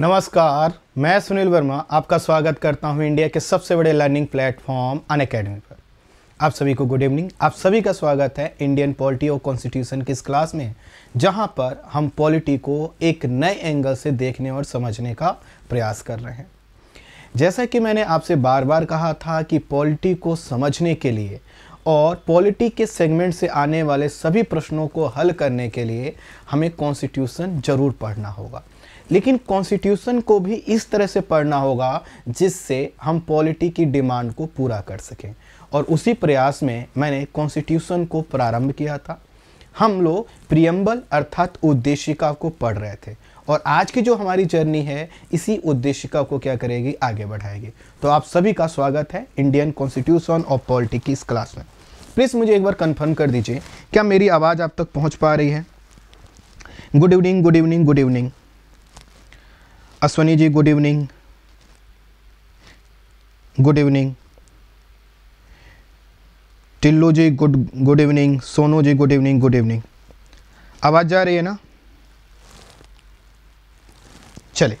नमस्कार मैं सुनील वर्मा आपका स्वागत करता हूं इंडिया के सबसे बड़े लर्निंग प्लेटफॉर्म अन अकेडमी पर आप सभी को गुड इवनिंग आप सभी का स्वागत है इंडियन पॉलिटी और कॉन्स्टिट्यूशन की इस क्लास में जहां पर हम पॉलिटी को एक नए एंगल से देखने और समझने का प्रयास कर रहे हैं जैसा कि मैंने आपसे बार बार कहा था कि पॉलिटी को समझने के लिए और पॉलिटी के सेगमेंट से आने वाले सभी प्रश्नों को हल करने के लिए हमें कॉन्स्टिट्यूशन ज़रूर पढ़ना होगा लेकिन कॉन्स्टिट्यूशन को भी इस तरह से पढ़ना होगा जिससे हम पॉलिटी की डिमांड को पूरा कर सकें और उसी प्रयास में मैंने कॉन्स्टिट्यूशन को प्रारंभ किया था हम लोग प्रियम्बल अर्थात उद्देशिका को पढ़ रहे थे और आज की जो हमारी जर्नी है इसी उद्देशिका को क्या करेगी आगे बढ़ाएगी तो आप सभी का स्वागत है इंडियन कॉन्स्टिट्यूशन ऑफ पॉलिटिक की इस क्लास में प्लीज़ मुझे एक बार कंफर्म कर दीजिए क्या मेरी आवाज़ आप तक पहुंच पा रही है good evening good evening good evening Ashwani ji good evening good evening Tillu ji good good evening Sonu ji good evening good evening आवाज़ जा रही है ना चले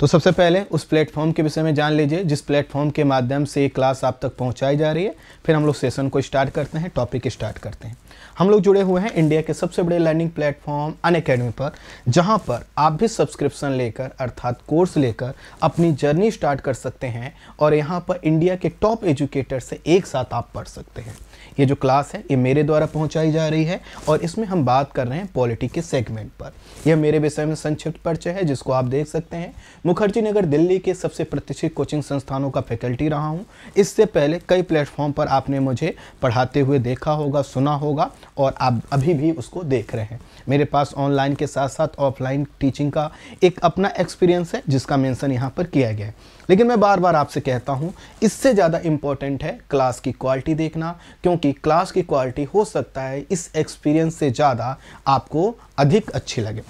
तो सबसे पहले उस प्लेटफॉर्म के विषय में जान लीजिए जिस प्लेटफॉर्म के माध्यम से ये क्लास आप तक पहुंचाई जा रही है फिर हम लोग सेशन को स्टार्ट करते हैं टॉपिक स्टार्ट करते हैं हम लोग जुड़े हुए हैं इंडिया के सबसे बड़े लर्निंग प्लेटफॉर्म अन अकेडमी पर जहां पर आप भी सब्सक्रिप्शन लेकर अर्थात कोर्स लेकर अपनी जर्नी स्टार्ट कर सकते हैं और यहाँ पर इंडिया के टॉप एजुकेटर से एक साथ आप पढ़ सकते हैं ये जो क्लास है ये मेरे द्वारा पहुंचाई जा रही है और इसमें हम बात कर रहे हैं पॉलिटी के सेगमेंट पर यह मेरे विषय में संक्षिप्त परिचय है जिसको आप देख सकते हैं मुखर्जी नगर दिल्ली के सबसे प्रतिष्ठित कोचिंग संस्थानों का फैकल्टी रहा हूँ इससे पहले कई प्लेटफॉर्म पर आपने मुझे पढ़ाते हुए देखा होगा सुना होगा और आप अभी भी उसको देख रहे हैं मेरे पास ऑनलाइन के साथ साथ ऑफलाइन टीचिंग का एक अपना एक्सपीरियंस है जिसका मेंशन यहाँ पर किया गया है लेकिन मैं बार बार आपसे कहता हूँ इससे ज़्यादा इम्पॉर्टेंट है क्लास की क्वालिटी देखना क्योंकि क्लास की क्वालिटी हो सकता है इस एक्सपीरियंस से ज़्यादा आपको अधिक अच्छी लगे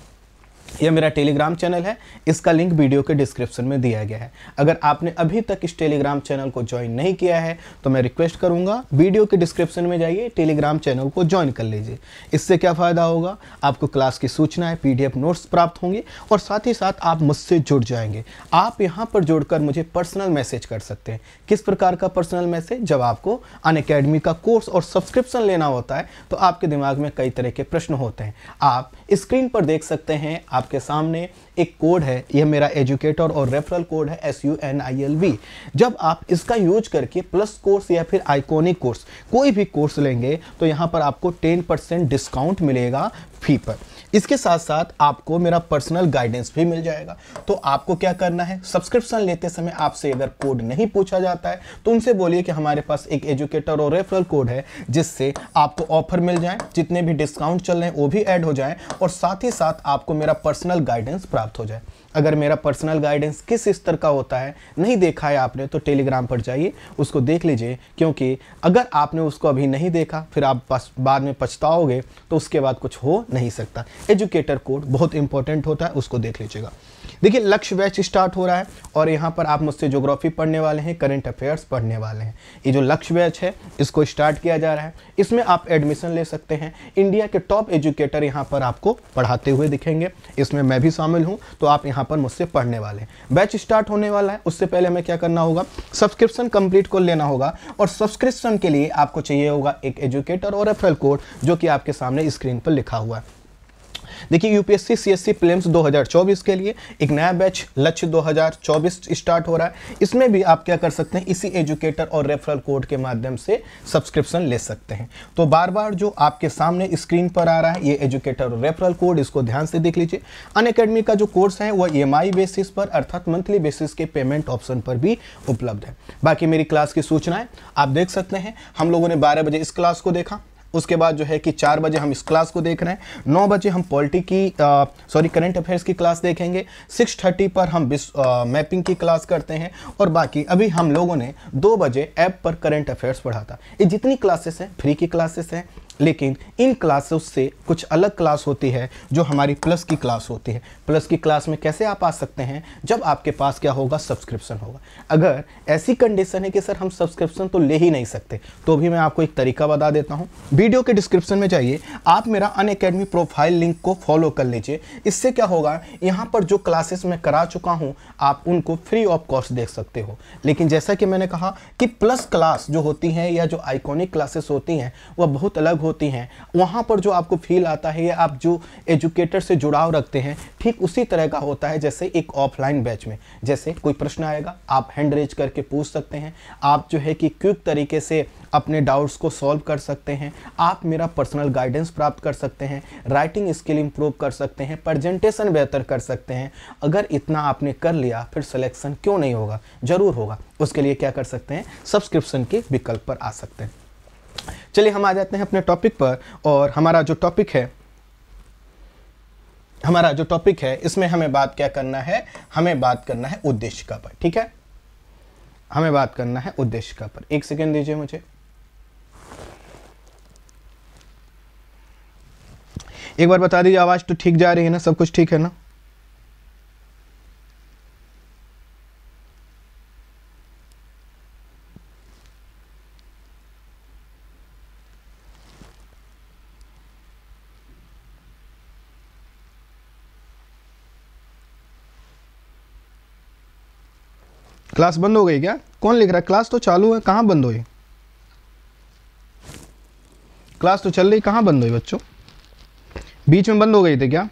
यह मेरा टेलीग्राम चैनल है इसका लिंक वीडियो के डिस्क्रिप्शन में दिया गया है अगर आपने अभी तक इस टेलीग्राम चैनल को ज्वाइन नहीं किया है तो मैं रिक्वेस्ट करूंगा वीडियो के डिस्क्रिप्शन में जाइए टेलीग्राम चैनल को ज्वाइन कर लीजिए इससे क्या फ़ायदा होगा आपको क्लास की सूचनाएं पीडीएफ नोट्स प्राप्त होंगे और साथ ही साथ आप मुझसे जुड़ जाएंगे आप यहाँ पर जुड़कर मुझे पर्सनल मैसेज कर सकते हैं किस प्रकार का पर्सनल मैसेज जब आपको अन का कोर्स और सब्सक्रिप्शन लेना होता है तो आपके दिमाग में कई तरह के प्रश्न होते हैं आप स्क्रीन पर देख सकते हैं आप आपके सामने एक कोड है यह मेरा एजुकेटर और रेफरल कोड है S U N I L V जब आप इसका यूज करके प्लस कोर्स या फिर आइकोनिक कोर्स कोई भी कोर्स लेंगे तो यहाँ पर आपको टेन परसेंट डिस्काउंट मिलेगा फी पर इसके साथ साथ आपको मेरा पर्सनल गाइडेंस भी मिल जाएगा तो आपको क्या करना है सब्सक्रिप्शन लेते समय आपसे अगर कोड नहीं पूछा जाता है तो उनसे बोलिए कि हमारे पास एक एजुकेटर और रेफरल कोड है जिससे आपको ऑफर मिल जाए जितने भी डिस्काउंट चल रहे हैं वो भी ऐड हो जाए और साथ ही साथ आपको मेरा पर्सनल गाइडेंस प्राप्त हो जाए अगर मेरा पर्सनल गाइडेंस किस स्तर का होता है नहीं देखा है आपने तो टेलीग्राम पर जाइए उसको देख लीजिए क्योंकि अगर आपने उसको अभी नहीं देखा फिर आप बाद में पछताओगे तो उसके बाद कुछ हो नहीं सकता एजुकेटर कोड बहुत इंपॉर्टेंट होता है उसको देख लीजिएगा देखिए लक्ष्य बैच स्टार्ट हो रहा है और यहाँ पर आप मुझसे जोग्राफी पढ़ने वाले हैं करंट अफेयर्स पढ़ने वाले हैं ये जो लक्ष्य बैच है इसको स्टार्ट किया जा रहा है इसमें आप एडमिशन ले सकते हैं इंडिया के टॉप एजुकेटर यहाँ पर आपको पढ़ाते हुए दिखेंगे इसमें मैं भी शामिल हूँ तो आप यहाँ पर मुझसे पढ़ने वाले हैं बैच स्टार्ट होने वाला है उससे पहले हमें क्या करना होगा सब्सक्रिप्शन कंप्लीट को लेना होगा और सब्सक्रिप्शन के लिए आपको चाहिए होगा एक एजुकेटर और रेफरल कोड जो कि आपके सामने स्क्रीन पर लिखा हुआ है देखिए यूपीएससी सीएससी प्रीलिम्स 2024 के लिए एक नया बैच लक्ष्य 2024 स्टार्ट हो रहा है इसमें भी आप क्या कर सकते हैं इसी एजुकेटर और रेफरल कोड के माध्यम से सब्सक्रिप्शन ले सकते हैं तो बार बार जो आपके सामने स्क्रीन पर आ रहा है ये एजुकेटर और रेफरल कोड इसको ध्यान से देख लीजिए अन का जो कोर्स है वह ई e बेसिस पर अर्थात मंथली बेसिस के पेमेंट ऑप्शन पर भी उपलब्ध है बाकी मेरी क्लास की सूचनाएं आप देख सकते हैं हम लोगों ने बारह बजे इस क्लास को देखा उसके बाद जो है कि चार बजे हम इस क्लास को देख रहे हैं नौ बजे हम पॉलिटी की सॉरी करंट अफेयर्स की क्लास देखेंगे सिक्स थर्टी पर हम आ, मैपिंग की क्लास करते हैं और बाकी अभी हम लोगों ने दो बजे ऐप पर करंट अफेयर्स पढ़ा था ये जितनी क्लासेस हैं फ्री की क्लासेस हैं लेकिन इन क्लासेस से कुछ अलग क्लास होती है जो हमारी प्लस की क्लास होती है प्लस की क्लास में कैसे आप आ सकते हैं जब आपके पास क्या होगा सब्सक्रिप्शन होगा अगर ऐसी कंडीशन है कि सर हम सब्सक्रिप्शन तो ले ही नहीं सकते तो भी मैं आपको एक तरीका बता देता हूँ वीडियो के डिस्क्रिप्शन में जाइए आप मेरा अन प्रोफाइल लिंक को फॉलो कर लीजिए इससे क्या होगा यहाँ पर जो क्लासेस मैं करा चुका हूँ आप उनको फ्री ऑफ कॉस्ट देख सकते हो लेकिन जैसा कि मैंने कहा कि प्लस क्लास जो होती हैं या जो आइकॉनिक क्लासेस होती हैं वह बहुत अलग होती होती हैं वहाँ पर जो आपको फील आता है या आप जो एजुकेटर से जुड़ाव रखते हैं ठीक उसी तरह का होता है जैसे एक ऑफलाइन बैच में जैसे कोई प्रश्न आएगा आप हैंड रेज करके पूछ सकते हैं आप जो है कि क्विक तरीके से अपने डाउट्स को सॉल्व कर सकते हैं आप मेरा पर्सनल गाइडेंस प्राप्त कर सकते हैं राइटिंग स्किल इंप्रूव कर सकते हैं प्रेजेंटेशन बेहतर कर सकते हैं अगर इतना आपने कर लिया फिर सिलेक्शन क्यों नहीं होगा ज़रूर होगा उसके लिए क्या कर सकते हैं सब्सक्रिप्शन के विकल्प पर आ सकते हैं चलिए हम आ जाते हैं अपने टॉपिक पर और हमारा जो टॉपिक है हमारा जो टॉपिक है इसमें हमें बात क्या करना है हमें बात करना है उद्देश्य का पर ठीक है हमें बात करना है उद्देश्य का पर एक सेकेंड दीजिए मुझे एक बार बता दीजिए आवाज़ तो ठीक जा रही है ना सब कुछ ठीक है ना क्लास बंद हो गई क्या कौन लिख रहा है क्लास तो चालू है कहाँ बंद हुई क्लास तो चल रही कहाँ बंद हुई बच्चों बीच में बंद हो गई थी क्या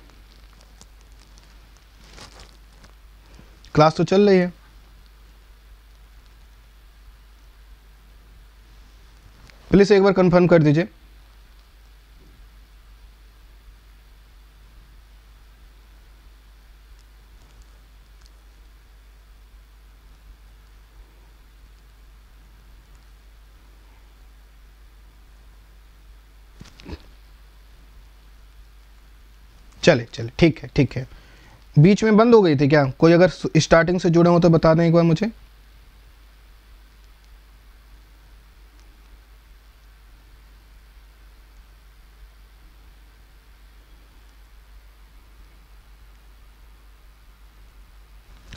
क्लास तो चल रही है प्लीज़ एक बार कंफर्म कर दीजिए चले चले ठीक है ठीक है बीच में बंद हो गई थी क्या कोई अगर स्टार्टिंग से जुड़े हो तो बता दें एक बार मुझे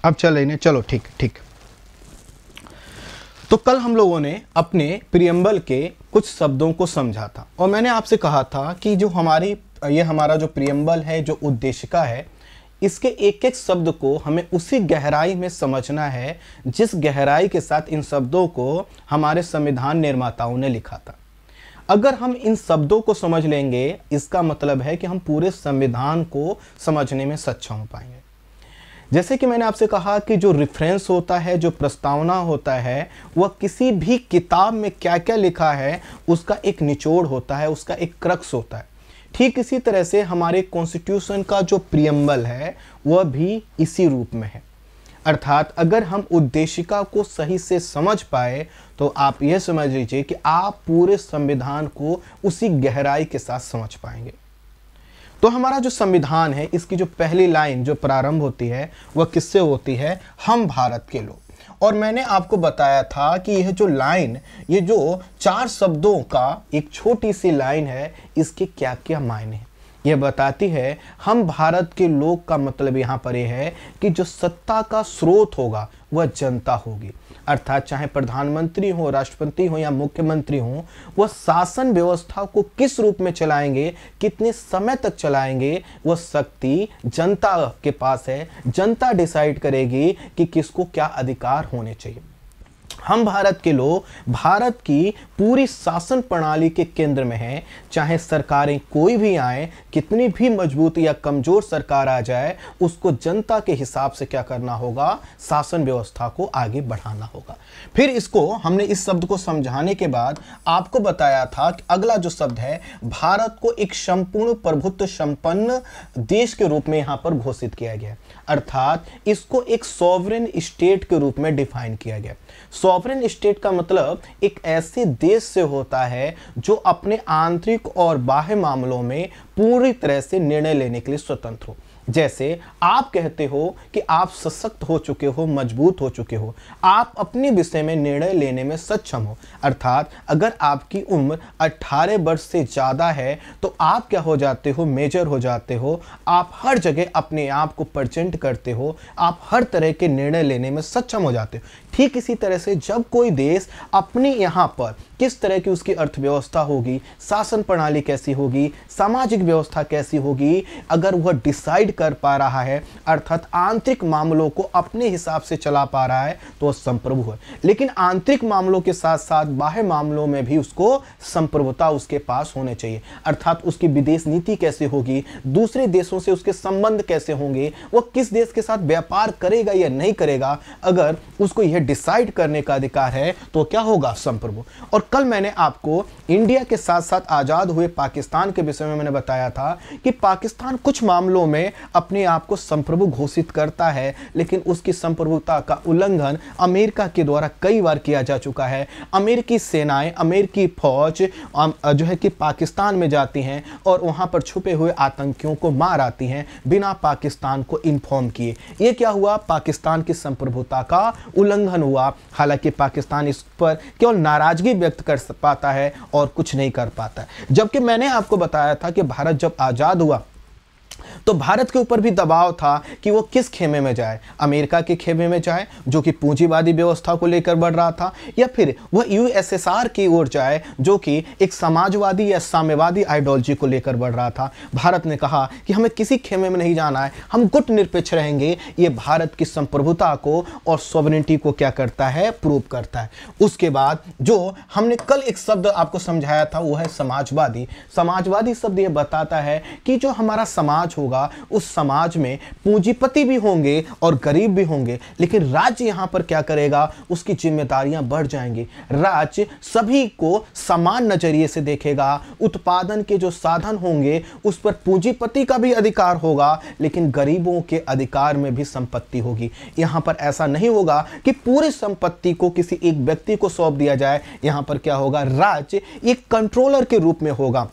अब चल रही चलो ठीक ठीक तो कल हम लोगों ने अपने प्रियम्बल के कुछ शब्दों को समझा था और मैंने आपसे कहा था कि जो हमारी ये हमारा जो प्रियम्बल है जो उद्देशिका है इसके एक एक शब्द को हमें उसी गहराई में समझना है जिस गहराई के साथ इन शब्दों को हमारे संविधान निर्माताओं ने लिखा था अगर हम इन शब्दों को समझ लेंगे इसका मतलब है कि हम पूरे संविधान को समझने में सक्षम हो पाएंगे जैसे कि मैंने आपसे कहा कि जो रेफरेंस होता है जो प्रस्तावना होता है वह किसी भी किताब में क्या क्या लिखा है उसका एक निचोड़ होता है उसका एक क्रक्स होता है ठीक इसी तरह से हमारे कॉन्स्टिट्यूशन का जो प्रियम्बल है वह भी इसी रूप में है अर्थात अगर हम उद्देशिका को सही से समझ पाए तो आप यह समझ लीजिए कि आप पूरे संविधान को उसी गहराई के साथ समझ पाएंगे तो हमारा जो संविधान है इसकी जो पहली लाइन जो प्रारंभ होती है वह किससे होती है हम भारत के लोग और मैंने आपको बताया था कि यह जो लाइन ये जो चार शब्दों का एक छोटी सी लाइन है इसके क्या क्या मायने हैं यह बताती है हम भारत के लोग का मतलब यहाँ पर यह है कि जो सत्ता का स्रोत होगा वह जनता होगी अर्थात चाहे प्रधानमंत्री हो राष्ट्रपति हो या मुख्यमंत्री हो वह शासन व्यवस्था को किस रूप में चलाएंगे कितने समय तक चलाएंगे वह शक्ति जनता के पास है जनता डिसाइड करेगी कि किसको क्या अधिकार होने चाहिए हम भारत के लोग भारत की पूरी शासन प्रणाली के केंद्र में हैं चाहे सरकारें कोई भी आए कितनी भी मजबूत या कमज़ोर सरकार आ जाए उसको जनता के हिसाब से क्या करना होगा शासन व्यवस्था को आगे बढ़ाना होगा फिर इसको हमने इस शब्द को समझाने के बाद आपको बताया था कि अगला जो शब्द है भारत को एक संपूर्ण प्रभुत्व संपन्न देश के रूप में यहाँ पर घोषित किया गया अर्थात इसको एक सॉवरेन स्टेट के रूप में डिफाइन किया गया सॉवरेन स्टेट का मतलब एक ऐसे देश से होता है जो अपने आंतरिक और बाह्य मामलों में पूरी तरह से निर्णय लेने के लिए स्वतंत्र हो जैसे आप कहते हो कि आप सशक्त हो चुके हो मजबूत हो चुके हो आप अपने विषय में निर्णय लेने में सक्षम हो अर्थात अगर आपकी उम्र 18 वर्ष से ज़्यादा है तो आप क्या हो जाते हो मेजर हो जाते हो आप हर जगह अपने आप को प्रजेंट करते हो आप हर तरह के निर्णय लेने में सक्षम हो जाते हो ठीक इसी तरह से जब कोई देश अपने यहाँ पर किस तरह की उसकी अर्थव्यवस्था होगी शासन प्रणाली कैसी होगी सामाजिक व्यवस्था कैसी होगी अगर वह डिसाइड कर पा रहा है अर्थात आंतरिक मामलों को अपने हिसाब से चला पा रहा है तो वह संप्रभु है लेकिन आंतरिक मामलों के साथ साथ बाह्य मामलों में भी उसको संप्रभुता उसके पास होने चाहिए अर्थात उसकी विदेश नीति कैसे होगी दूसरे देशों से उसके संबंध कैसे होंगे वह किस देश के साथ व्यापार करेगा या नहीं करेगा अगर उसको यह डिसाइड करने का अधिकार है तो क्या होगा संप्रभु और कल मैंने आपको इंडिया के साथ साथ आज़ाद हुए पाकिस्तान के विषय में मैंने बताया था कि पाकिस्तान कुछ मामलों में अपने आप को संप्रभु घोषित करता है लेकिन उसकी संप्रभुता का उल्लंघन अमेरिका के द्वारा कई बार किया जा चुका है अमेरिकी सेनाएं अमेरिकी फौज जो है कि पाकिस्तान में जाती हैं और वहां पर छुपे हुए आतंकियों को मार आती हैं बिना पाकिस्तान को इन्फॉर्म किए ये क्या हुआ पाकिस्तान की संप्रभुता का उल्लंघन उल्लंघन हुआ हालांकि पाकिस्तान इस पर केवल नाराजगी व्यक्त कर पाता है और कुछ नहीं कर पाता जबकि मैंने आपको बताया था कि भारत जब आज़ाद हुआ तो भारत के ऊपर भी दबाव था कि वो किस खेमे में जाए अमेरिका के खेमे में जाए जो कि पूंजीवादी व्यवस्था को लेकर बढ़ रहा था या फिर वह यूएसएसआर की ओर जाए जो कि एक समाजवादी या साम्यवादी आइडियोलॉजी को लेकर बढ़ रहा था भारत ने कहा कि हमें किसी खेमे में नहीं जाना है हम गुट निरपेक्ष रहेंगे ये भारत की संप्रभुता को और सोवरिटी को क्या करता है प्रूव करता है उसके बाद जो हमने कल एक शब्द आपको समझाया था वो है समाजवादी समाजवादी शब्द ये बताता है कि जो हमारा समाज होगा उस समाज में पूंजीपति भी होंगे और गरीब भी होंगे लेकिन राज्य यहां पर क्या करेगा उसकी जिम्मेदारियां बढ़ जाएंगी राज्य सभी को समान नजरिए से देखेगा उत्पादन के जो साधन होंगे उस पर पूंजीपति का भी अधिकार होगा लेकिन गरीबों के अधिकार में भी संपत्ति होगी यहां पर ऐसा नहीं होगा कि पूरी संपत्ति को किसी एक व्यक्ति को सौंप दिया जाए यहां पर क्या होगा राज्य एक कंट्रोलर के रूप में होगा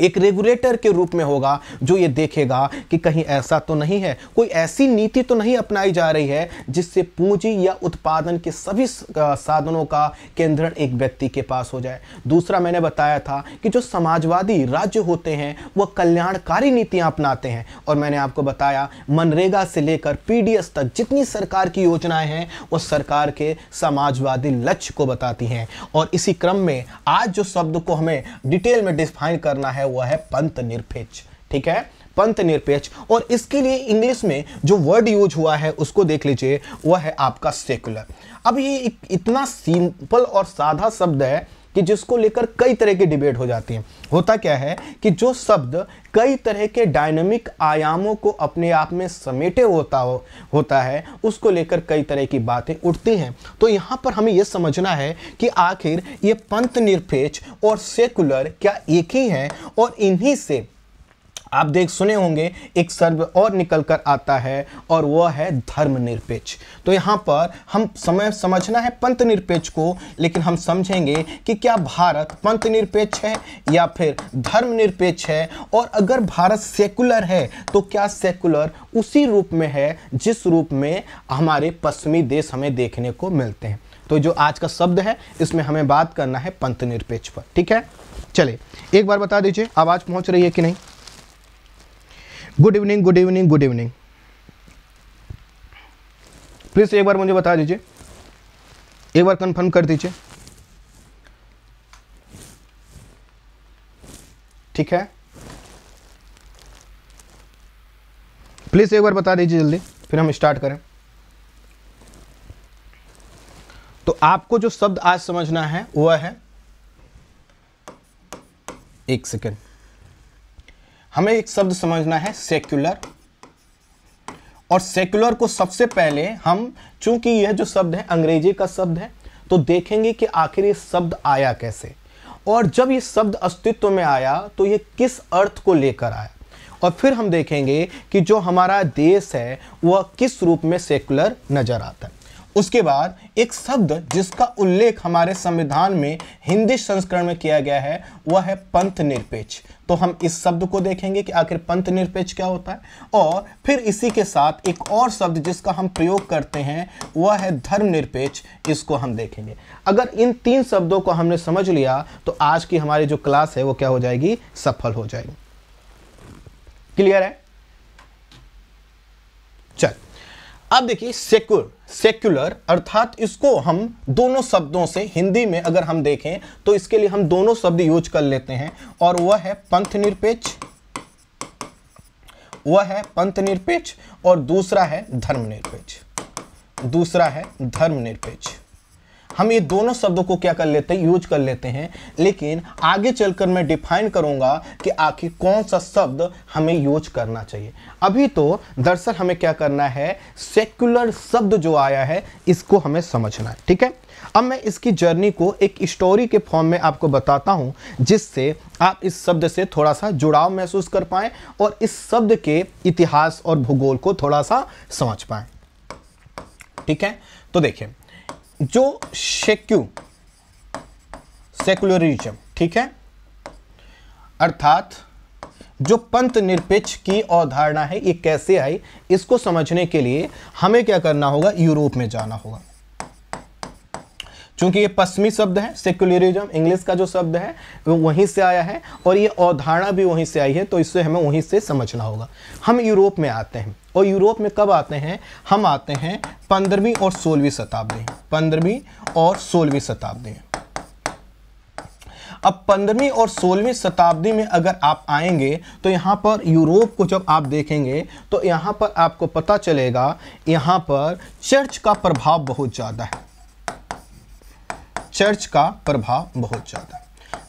एक रेगुलेटर के रूप में होगा जो ये देखेगा कि कहीं ऐसा तो नहीं है कोई ऐसी नीति तो नहीं अपनाई जा रही है जिससे पूंजी या उत्पादन के सभी साधनों का केंद्रण एक व्यक्ति के पास हो जाए दूसरा मैंने बताया था कि जो समाजवादी राज्य होते हैं वह कल्याणकारी नीतियां अपनाते हैं और मैंने आपको बताया मनरेगा से लेकर पी तक जितनी सरकार की योजनाएं हैं वो सरकार के समाजवादी लक्ष्य को बताती हैं और इसी क्रम में आज जो शब्द को हमें डिटेल में डिफाइन करना है है वह है पंत निरपेक्ष ठीक है पंथ निरपेक्ष और इसके लिए इंग्लिश में जो वर्ड यूज हुआ है उसको देख लीजिए वह है आपका सेकुलर अब ये इतना सिंपल और साधा शब्द है कि जिसको लेकर कई तरह की डिबेट हो जाती है होता क्या है कि जो शब्द कई तरह के डायनेमिक आयामों को अपने आप में समेटे होता हो होता है उसको लेकर कई तरह की बातें उठती हैं तो यहाँ पर हमें यह समझना है कि आखिर ये पंथ निरपेक्ष और सेकुलर क्या एक ही हैं और इन्हीं से आप देख सुने होंगे एक सर्व और निकल कर आता है और वह है धर्मनिरपेक्ष तो यहाँ पर हम समय समझना है पंथ निरपेक्ष को लेकिन हम समझेंगे कि क्या भारत पंथ निरपेक्ष है या फिर धर्मनिरपेक्ष है और अगर भारत सेकुलर है तो क्या सेकुलर उसी रूप में है जिस रूप में हमारे पश्चिमी देश हमें देखने को मिलते हैं तो जो आज का शब्द है इसमें हमें बात करना है पंथ निरपेक्ष पर ठीक है चले एक बार बता दीजिए आवाज़ पहुंच रही है कि नहीं good evening good evening good evening please एक बार मुझे बता दीजिए एक बार कंफर्म कर दीजिए ठीक है प्लीज़ एक बार बता दीजिए जल्दी फिर हम स्टार्ट करें तो आपको जो शब्द आज समझना है वह है एक सेकेंड हमें एक शब्द समझना है सेक्युलर और सेक्युलर को सबसे पहले हम चूंकि यह जो शब्द है अंग्रेजी का शब्द है तो देखेंगे कि आखिर ये शब्द आया कैसे और जब ये शब्द अस्तित्व में आया तो ये किस अर्थ को लेकर आया और फिर हम देखेंगे कि जो हमारा देश है वह किस रूप में सेकुलर नज़र आता है उसके बाद एक शब्द जिसका उल्लेख हमारे संविधान में हिंदी संस्करण में किया गया है वह है पंथ निरपेक्ष तो हम इस शब्द को देखेंगे कि आखिर पंथ निरपेक्ष क्या होता है और फिर इसी के साथ एक और शब्द जिसका हम प्रयोग करते हैं वह है धर्म निरपेक्ष इसको हम देखेंगे अगर इन तीन शब्दों को हमने समझ लिया तो आज की हमारी जो क्लास है वो क्या हो जाएगी सफल हो जाएगी क्लियर है चल अब देखिए सेक्युलर सेक्युलर अर्थात इसको हम दोनों शब्दों से हिंदी में अगर हम देखें तो इसके लिए हम दोनों शब्द यूज कर लेते हैं और वह है पंथ निरपेक्ष वह है पंथ निरपेक्ष और दूसरा है धर्मनिरपेक्ष दूसरा है धर्मनिरपेक्ष हम ये दोनों शब्दों को क्या कर लेते हैं यूज कर लेते हैं लेकिन आगे चलकर मैं डिफाइन करूंगा कि आखिर कौन सा शब्द हमें यूज करना चाहिए अभी तो दरअसल हमें क्या करना है सेक्युलर शब्द जो आया है इसको हमें समझना है ठीक है अब मैं इसकी जर्नी को एक स्टोरी के फॉर्म में आपको बताता हूं जिससे आप इस शब्द से थोड़ा सा जुड़ाव महसूस कर पाए और इस शब्द के इतिहास और भूगोल को थोड़ा सा समझ पाए ठीक है तो देखिए जो शेक्यू सेक्युलरिज्म ठीक है अर्थात जो पंथ निरपेक्ष की अवधारणा है ये कैसे आई इसको समझने के लिए हमें क्या करना होगा यूरोप में जाना होगा क्योंकि ये पश्चिमी शब्द है सेक्युलरिज्म इंग्लिश का जो शब्द है वो वहीं से आया है और ये अवधारणा भी वहीं से आई है तो इससे हमें वहीं से समझना होगा हम यूरोप में आते हैं और यूरोप में कब आते हैं हम आते हैं पंद्रहवीं और सोलहवीं शताब्दी पंद्रहवीं और सोलहवीं शताब्दी अब पंद्रहवीं और सोलहवीं शताब्दी में अगर आप आएंगे तो यहाँ पर यूरोप को जब आप देखेंगे तो यहाँ पर आपको पता चलेगा यहाँ पर चर्च का प्रभाव बहुत ज़्यादा है चर्च का प्रभाव बहुत ज़्यादा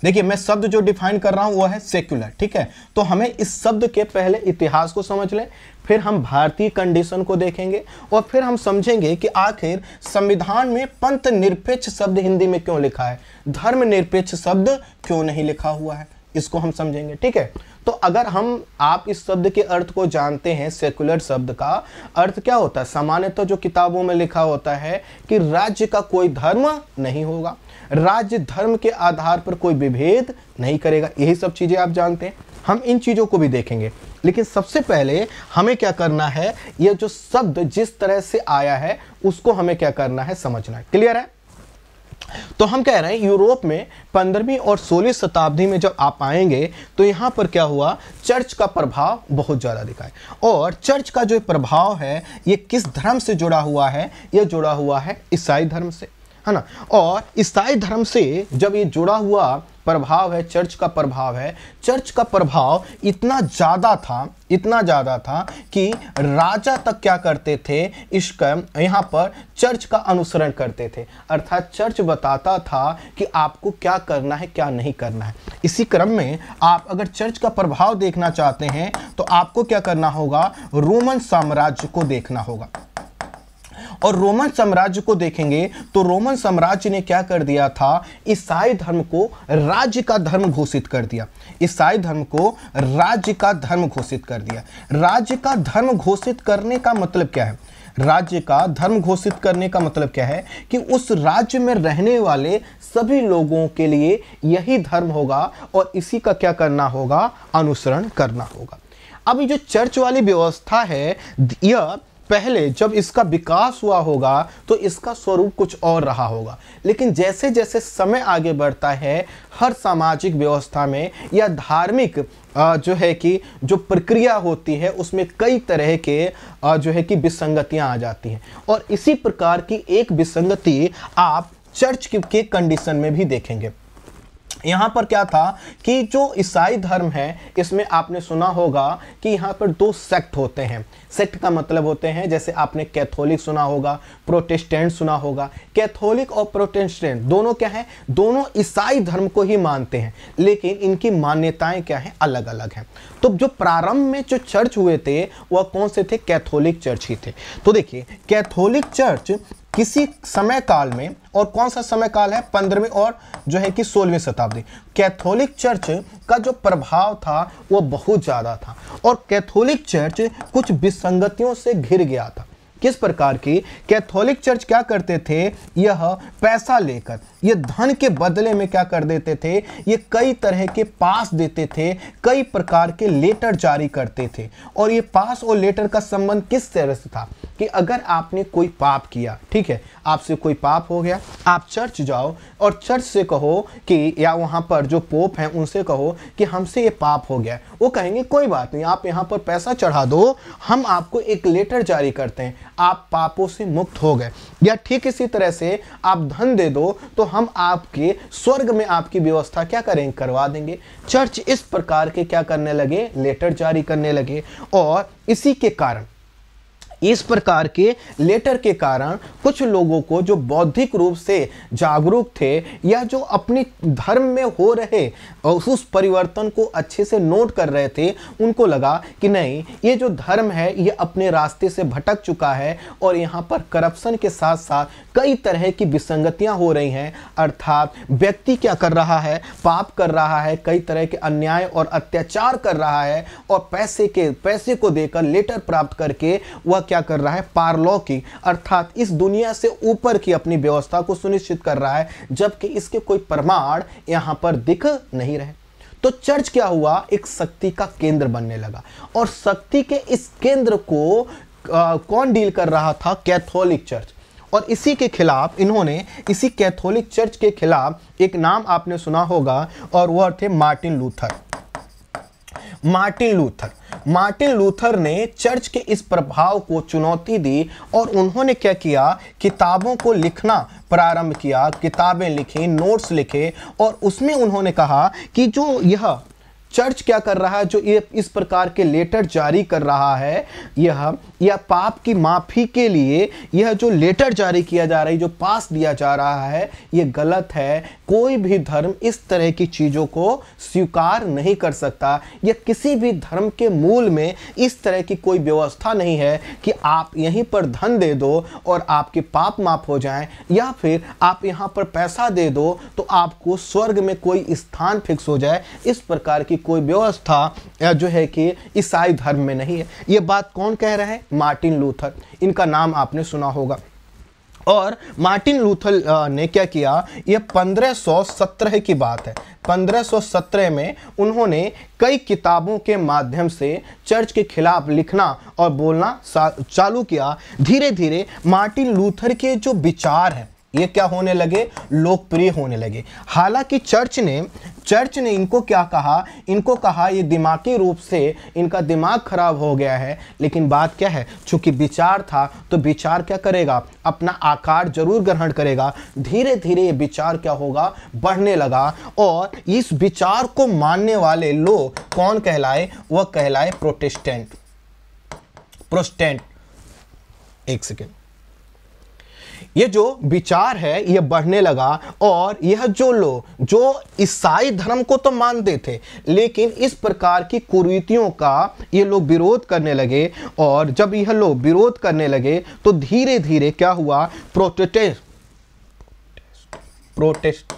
देखिए मैं शब्द जो डिफाइन कर रहा हूँ वो है सेक्युलर ठीक है तो हमें इस शब्द के पहले इतिहास को समझ लें फिर हम भारतीय कंडीशन को देखेंगे और फिर हम समझेंगे कि आखिर संविधान में पंथ निरपेक्ष शब्द हिंदी में क्यों लिखा है धर्म निरपेक्ष शब्द क्यों नहीं लिखा हुआ है इसको हम समझेंगे ठीक है तो अगर हम आप इस शब्द के अर्थ को जानते हैं सेकुलर शब्द का अर्थ क्या होता है सामान्यतः तो जो किताबों में लिखा होता है कि राज्य का कोई धर्म नहीं होगा राज्य धर्म के आधार पर कोई विभेद नहीं करेगा यही सब चीज़ें आप जानते हैं हम इन चीज़ों को भी देखेंगे लेकिन सबसे पहले हमें क्या करना है यह जो शब्द जिस तरह से आया है उसको हमें क्या करना है समझना है क्लियर है तो हम कह रहे हैं यूरोप में पंद्रहवीं और सोलहवीं शताब्दी में जब आप आएंगे तो यहाँ पर क्या हुआ चर्च का प्रभाव बहुत ज़्यादा दिखा है और चर्च का जो प्रभाव है ये किस धर्म से जुड़ा हुआ है यह जुड़ा हुआ है ईसाई धर्म से है ना और ईसाई धर्म से जब ये जुड़ा हुआ प्रभाव है चर्च का प्रभाव है चर्च का प्रभाव इतना ज़्यादा था इतना ज़्यादा था कि राजा तक क्या करते थे इश्क यहाँ पर चर्च का अनुसरण करते थे अर्थात चर्च बताता था कि आपको क्या करना है क्या नहीं करना है इसी क्रम में आप अगर चर्च का प्रभाव देखना चाहते हैं तो आपको क्या करना होगा रोमन साम्राज्य को देखना होगा और रोमन साम्राज्य को देखेंगे तो रोमन साम्राज्य ने क्या कर दिया था ईसाई धर्म को राज्य का धर्म घोषित कर दिया ईसाई धर्म को राज्य का धर्म घोषित कर दिया राज्य का धर्म घोषित करने का मतलब क्या है राज्य का धर्म घोषित करने का मतलब क्या है कि उस राज्य में रहने वाले सभी लोगों के लिए यही धर्म होगा और इसी का क्या करना होगा अनुसरण करना होगा अब ये जो चर्च वाली व्यवस्था है यह पहले जब इसका विकास हुआ होगा तो इसका स्वरूप कुछ और रहा होगा लेकिन जैसे जैसे समय आगे बढ़ता है हर सामाजिक व्यवस्था में या धार्मिक जो है कि जो प्रक्रिया होती है उसमें कई तरह के जो है कि विसंगतियाँ आ जाती हैं और इसी प्रकार की एक विसंगति आप चर्च के कंडीशन में भी देखेंगे यहाँ पर क्या था कि जो ईसाई धर्म है इसमें आपने सुना होगा कि यहाँ पर दो सेक्ट होते हैं सेक्ट का मतलब होते हैं जैसे आपने कैथोलिक सुना होगा प्रोटेस्टेंट सुना होगा कैथोलिक और प्रोटेस्टेंट दोनों क्या है दोनों ईसाई धर्म को ही मानते हैं लेकिन इनकी मान्यताएं क्या हैं अलग अलग हैं तो जो प्रारंभ में जो चर्च हुए थे वह कौन से थे कैथोलिक चर्च ही थे तो देखिए कैथोलिक चर्च किसी समय काल में और कौन सा समय काल है पंद्रहवीं और जो है कि सोलहवीं शताब्दी कैथोलिक चर्च का जो प्रभाव था वो बहुत ज़्यादा था और कैथोलिक चर्च कुछ विसंगतियों से घिर गया था किस प्रकार की कैथोलिक चर्च क्या करते थे यह पैसा लेकर यह धन के बदले में क्या कर देते थे ये कई तरह के पास देते थे कई प्रकार के लेटर जारी करते थे और ये पास और लेटर का संबंध किस तरह से था कि अगर आपने कोई पाप किया ठीक है आपसे कोई पाप हो गया आप चर्च जाओ और चर्च से कहो कि या वहाँ पर जो पोप हैं उनसे कहो कि हमसे ये पाप हो गया वो कहेंगे कोई बात नहीं आप यहाँ पर पैसा चढ़ा दो हम आपको एक लेटर जारी करते हैं आप पापों से मुक्त हो गए या ठीक इसी तरह से आप धन दे दो तो हम आपके स्वर्ग में आपकी व्यवस्था क्या करें करवा देंगे चर्च इस प्रकार के क्या करने लगे लेटर जारी करने लगे और इसी के कारण इस प्रकार के लेटर के कारण कुछ लोगों को जो बौद्धिक रूप से जागरूक थे या जो अपने धर्म में हो रहे और उस परिवर्तन को अच्छे से नोट कर रहे थे उनको लगा कि नहीं ये जो धर्म है ये अपने रास्ते से भटक चुका है और यहाँ पर करप्शन के साथ साथ कई तरह की विसंगतियाँ हो रही हैं अर्थात व्यक्ति क्या कर रहा है पाप कर रहा है कई तरह के अन्याय और अत्याचार कर रहा है और पैसे के पैसे को देकर लेटर प्राप्त करके वह क्या कर रहा है पारलौकिक अर्थात इस दुनिया से ऊपर की अपनी व्यवस्था को सुनिश्चित कर रहा है जबकि इसके कोई प्रमाण यहाँ पर दिख नहीं तो चर्च क्या हुआ एक शक्ति का केंद्र बनने लगा और शक्ति के इस केंद्र को आ, कौन डील कर रहा था कैथोलिक चर्च और इसी के खिलाफ इन्होंने इसी कैथोलिक चर्च के खिलाफ एक नाम आपने सुना होगा और वह थे Martin Luther Martin Luther Martin Luther ने चर्च के इस प्रभाव को चुनौती दी और उन्होंने क्या किया किताबों को लिखना प्रारंभ किया किताबें लिखी नोट्स लिखे और उसमें उन्होंने कहा कि जो यह चर्च क्या कर रहा है जो ये इस प्रकार के लेटर जारी कर रहा है यह या पाप की माफ़ी के लिए यह जो लेटर जारी किया जा रहा है जो पास दिया जा रहा है ये गलत है कोई भी धर्म इस तरह की चीज़ों को स्वीकार नहीं कर सकता या किसी भी धर्म के मूल में इस तरह की कोई व्यवस्था नहीं है कि आप यहीं पर धन दे दो और आपके पाप माफ हो जाएं या फिर आप यहाँ पर पैसा दे दो तो आपको स्वर्ग में कोई स्थान फिक्स हो जाए इस प्रकार की कोई व्यवस्था जो है कि ईसाई धर्म में नहीं है ये बात कौन कह रहे हैं मार्टिन लूथर इनका नाम आपने सुना होगा और मार्टिन लूथर ने क्या किया ये 1517 की बात है 1517 में उन्होंने कई किताबों के माध्यम से चर्च के खिलाफ लिखना और बोलना चालू किया धीरे धीरे मार्टिन लूथर के जो विचार हैं ये क्या होने लगे लोकप्रिय होने लगे हालांकि चर्च ने चर्च ने इनको क्या कहा इनको कहा ये दिमागी रूप से इनका दिमाग खराब हो गया है लेकिन बात क्या है चूंकि विचार था तो विचार क्या करेगा अपना आकार जरूर ग्रहण करेगा धीरे धीरे ये विचार क्या होगा बढ़ने लगा और इस विचार को मानने वाले लोग कौन कहलाए वह कहलाए प्रोटेस्टेंट प्रोस्टेंट एक सेकेंड ये जो विचार है ये बढ़ने लगा और यह जो लोग जो ईसाई धर्म को तो मानते थे लेकिन इस प्रकार की कुरीतियों का ये लोग विरोध करने लगे और जब यह लोग विरोध करने लगे तो धीरे धीरे क्या हुआ प्रोटेस्ट प्रोटेस्ट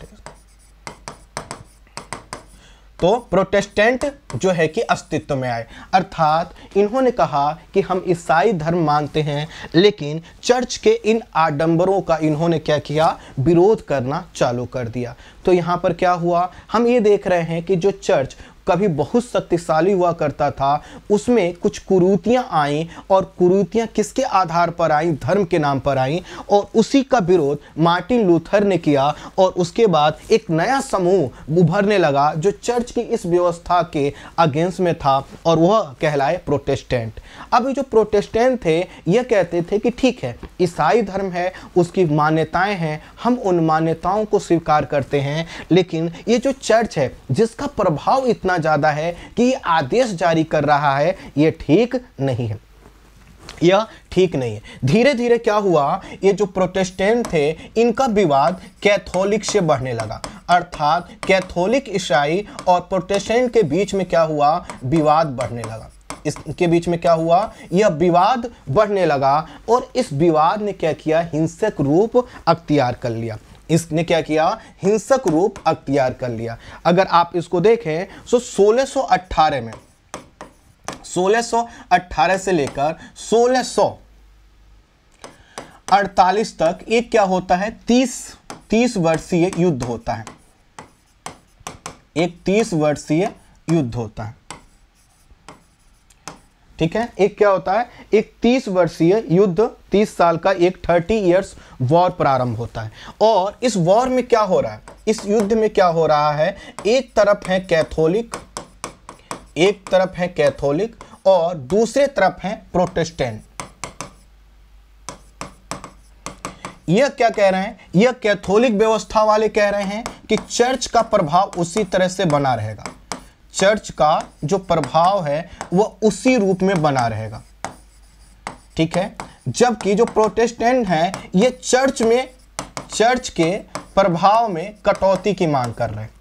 तो प्रोटेस्टेंट जो है कि अस्तित्व में आए अर्थात इन्होंने कहा कि हम ईसाई धर्म मानते हैं लेकिन चर्च के इन आडंबरों का इन्होंने क्या किया विरोध करना चालू कर दिया तो यहाँ पर क्या हुआ हम ये देख रहे हैं कि जो चर्च कभी बहुत शक्तिशाली हुआ करता था उसमें कुछ कुरूतियां आई और कुरूतियां किसके आधार पर आई धर्म के नाम पर आई और उसी का विरोध मार्टिन लूथर ने किया और उसके बाद एक नया समूह उभरने लगा जो चर्च की इस व्यवस्था के अगेंस्ट में था और वह कहलाए प्रोटेस्टेंट अब जो प्रोटेस्टेंट थे यह कहते थे कि ठीक है ईसाई धर्म है उसकी मान्यताएं हैं हम उन मान्यताओं को स्वीकार करते हैं लेकिन ये जो चर्च है जिसका प्रभाव इतना इतना ज़्यादा है कि आदेश जारी कर रहा है यह ठीक नहीं है यह ठीक नहीं है धीरे धीरे क्या हुआ ये जो प्रोटेस्टेंट थे इनका विवाद कैथोलिक से बढ़ने लगा अर्थात कैथोलिक ईसाई और प्रोटेस्टेंट के बीच में क्या हुआ विवाद बढ़ने लगा इसके बीच में क्या हुआ यह विवाद बढ़ने लगा और इस विवाद ने क्या किया हिंसक रूप अख्तियार कर लिया इसने क्या किया हिंसक रूप अख्तियार कर लिया अगर आप इसको देखें तो 1618 में 1618 से लेकर 1648 तक एक क्या होता है 30 30 वर्षीय युद्ध होता है एक 30 वर्षीय युद्ध होता है ठीक है एक क्या होता है एक 30 वर्षीय युद्ध 30 साल का एक 30 इयर्स वॉर प्रारंभ होता है और इस वॉर में क्या हो रहा है इस युद्ध में क्या हो रहा है एक तरफ है कैथोलिक एक तरफ है कैथोलिक और दूसरे तरफ है प्रोटेस्टेंट यह क्या कह रहे हैं यह कैथोलिक व्यवस्था वाले कह रहे हैं कि चर्च का प्रभाव उसी तरह से बना रहेगा चर्च का जो प्रभाव है वह उसी रूप में बना रहेगा ठीक है जबकि जो प्रोटेस्टेंट हैं ये चर्च में चर्च के प्रभाव में कटौती की मांग कर रहे हैं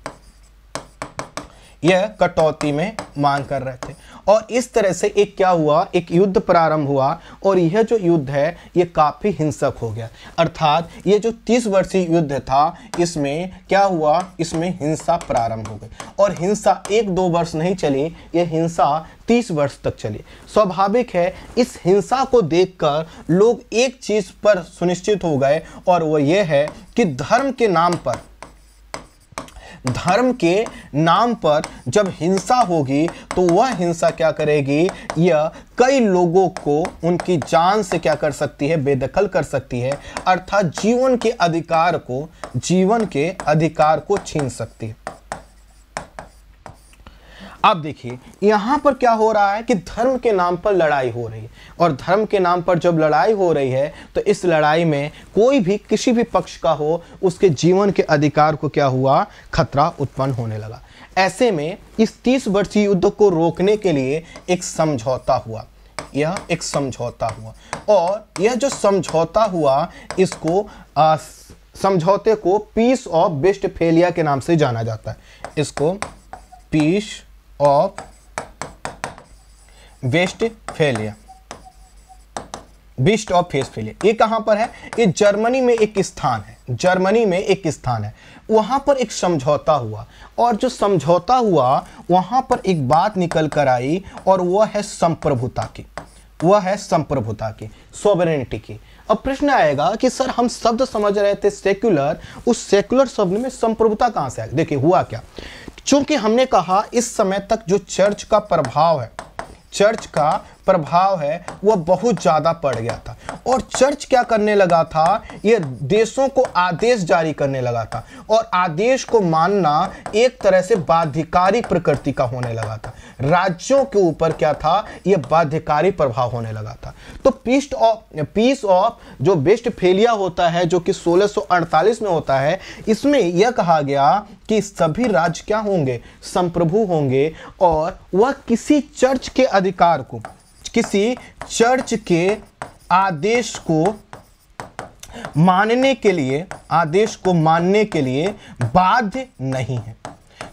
यह कटौती में मांग कर रहे थे और इस तरह से एक क्या हुआ एक युद्ध प्रारंभ हुआ और यह जो युद्ध है ये काफ़ी हिंसक हो गया अर्थात ये जो तीस वर्षीय युद्ध था इसमें क्या हुआ इसमें हिंसा प्रारंभ हो गई और हिंसा एक दो वर्ष नहीं चली यह हिंसा तीस वर्ष तक चली स्वाभाविक है इस हिंसा को देखकर लोग एक चीज़ पर सुनिश्चित हो गए और वो ये है कि धर्म के नाम पर धर्म के नाम पर जब हिंसा होगी तो वह हिंसा क्या करेगी यह कई लोगों को उनकी जान से क्या कर सकती है बेदखल कर सकती है अर्थात जीवन के अधिकार को जीवन के अधिकार को छीन सकती है आप देखिए यहाँ पर क्या हो रहा है कि धर्म के नाम पर लड़ाई हो रही है और धर्म के नाम पर जब लड़ाई हो रही है तो इस लड़ाई में कोई भी किसी भी पक्ष का हो उसके जीवन के अधिकार को क्या हुआ खतरा उत्पन्न होने लगा ऐसे में इस तीस वर्षीय युद्ध को रोकने के लिए एक समझौता हुआ यह एक समझौता हुआ और यह जो समझौता हुआ इसको समझौते को पीस ऑफ बेस्ट फेलिया के नाम से जाना जाता है इसको peace of Westphalia beast of face failure ये कहां पर है ये जर्मनी में एक स्थान है जर्मनी में एक स्थान है वहां पर एक समझौता हुआ और जो समझौता हुआ वहां पर एक बात निकल कर आई और वह है संप्रभुता की वह है संप्रभुता की सोवरेनिटी की अब प्रश्न आएगा कि सर हम शब्द समझ रहे थे सेक्युलर उस सेक्युलर शब्द में संप्रभुता कहां से आएगी देखिए हुआ क्या चूंकि हमने कहा इस समय तक जो चर्च का प्रभाव है चर्च का प्रभाव है वह बहुत ज़्यादा पड़ गया था और चर्च क्या करने लगा था ये देशों को आदेश जारी करने लगा था और आदेश को मानना एक तरह से बाध्यकारी प्रकृति का होने लगा था राज्यों के ऊपर क्या था ये बाध्यकारी प्रभाव होने लगा था तो पीस्ट ऑफ पीस ऑफ जो बेस्ट फेलिया होता है जो कि 1648 में होता है इसमें यह कहा गया कि सभी राज्य क्या होंगे संप्रभु होंगे और वह किसी चर्च के अधिकार को किसी चर्च के आदेश को मानने के लिए आदेश को मानने के लिए बाध्य नहीं है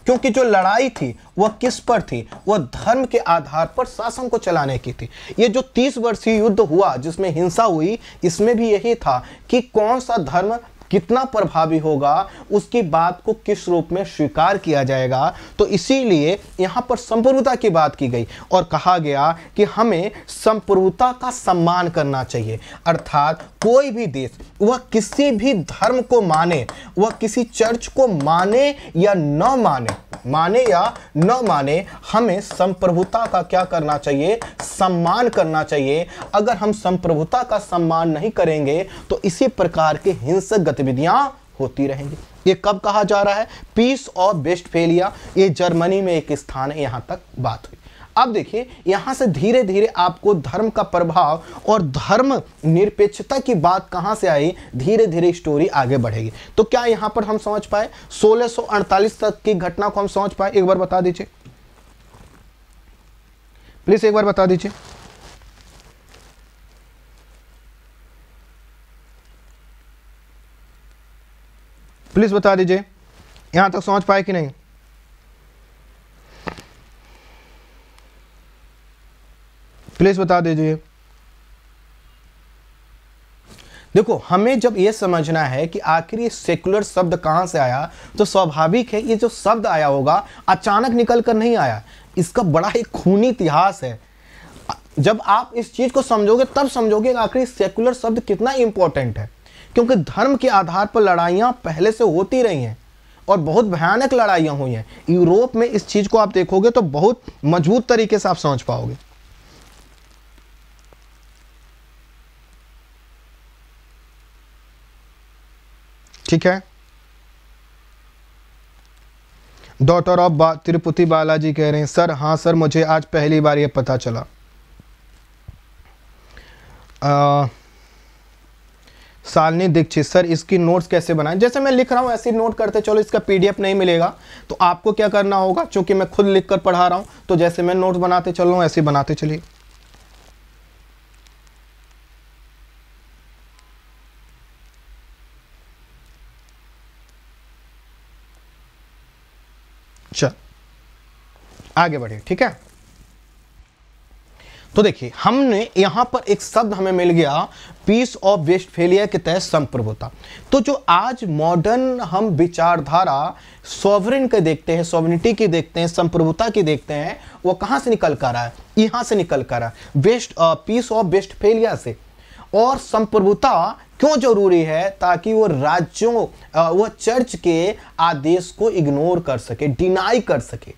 क्योंकि जो लड़ाई थी वह किस पर थी वह धर्म के आधार पर शासन को चलाने की थी ये जो तीस वर्षीय युद्ध हुआ जिसमें हिंसा हुई इसमें भी यही था कि कौन सा धर्म कितना प्रभावी होगा उसकी बात को किस रूप में स्वीकार किया जाएगा तो इसीलिए यहां पर संप्रभुता की बात की गई और कहा गया कि हमें संप्रभुता का सम्मान करना चाहिए अर्थात कोई भी देश वह किसी भी धर्म को माने वह किसी चर्च को माने या न माने माने या न माने हमें संप्रभुता का क्या करना चाहिए सम्मान करना चाहिए अगर हम संप्रभुता का सम्मान नहीं करेंगे तो इसी प्रकार के हिंसक गति गतिविधियां होती रहेंगी ये कब कहा जा रहा है पीस ऑफ बेस्ट फेलिया ये जर्मनी में एक स्थान है यहां तक बात हुई अब देखिए यहां से धीरे धीरे आपको धर्म का प्रभाव और धर्म निरपेक्षता की बात कहां से आई धीरे धीरे स्टोरी आगे बढ़ेगी तो क्या यहां पर हम समझ पाए 1648 तक की घटना को हम समझ पाए एक बार बता दीजिए प्लीज एक बार बता दीजिए प्लीज़ बता दीजिए यहां तक समझ पाए कि नहीं प्लीज़ बता दीजिए देखो हमें जब यह समझना है कि आखिर ये सेकुलर शब्द कहां से आया तो स्वाभाविक है ये जो शब्द आया होगा अचानक निकल कर नहीं आया इसका बड़ा ही खूनी इतिहास है जब आप इस चीज़ को समझोगे तब समझोगे आखिर सेकुलर शब्द कितना इंपॉर्टेंट है क्योंकि धर्म के आधार पर लड़ाइयाँ पहले से होती रही हैं और बहुत भयानक लड़ाइयाँ हुई हैं यूरोप में इस चीज़ को आप देखोगे तो बहुत मजबूत तरीके से आप समझ पाओगे ठीक है डॉटर ऑफ बा, तिरुपति बालाजी कह रहे हैं सर हाँ सर मुझे आज पहली बार ये पता चला आ, सालनी दीक्षित सर इसकी नोट्स कैसे बनाएं जैसे मैं लिख रहा हूँ ऐसे नोट करते चलो इसका पीडीएफ नहीं मिलेगा तो आपको क्या करना होगा चूंकि मैं खुद लिख कर पढ़ा रहा हूँ तो जैसे मैं नोट्स बनाते चल रहा हूं ऐसे बनाते चलिए चल आगे बढ़े ठीक है तो देखिए हमने यहां पर एक शब्द हमें मिल गया पीस ऑफ वेस्ट फेलियर के तहत संप्रभुता तो जो आज मॉडर्न हम विचारधारा सॉवरिन के देखते हैं सॉवरिटी की देखते हैं संप्रभुता की देखते हैं वो कहां से निकल कर रहा है यहां से निकल कर रहा है west peace of Westphalia से और संप्रभुता क्यों जरूरी है ताकि वो राज्यों uh, वो चर्च के आदेश को इग्नोर कर सके डिनाई कर सके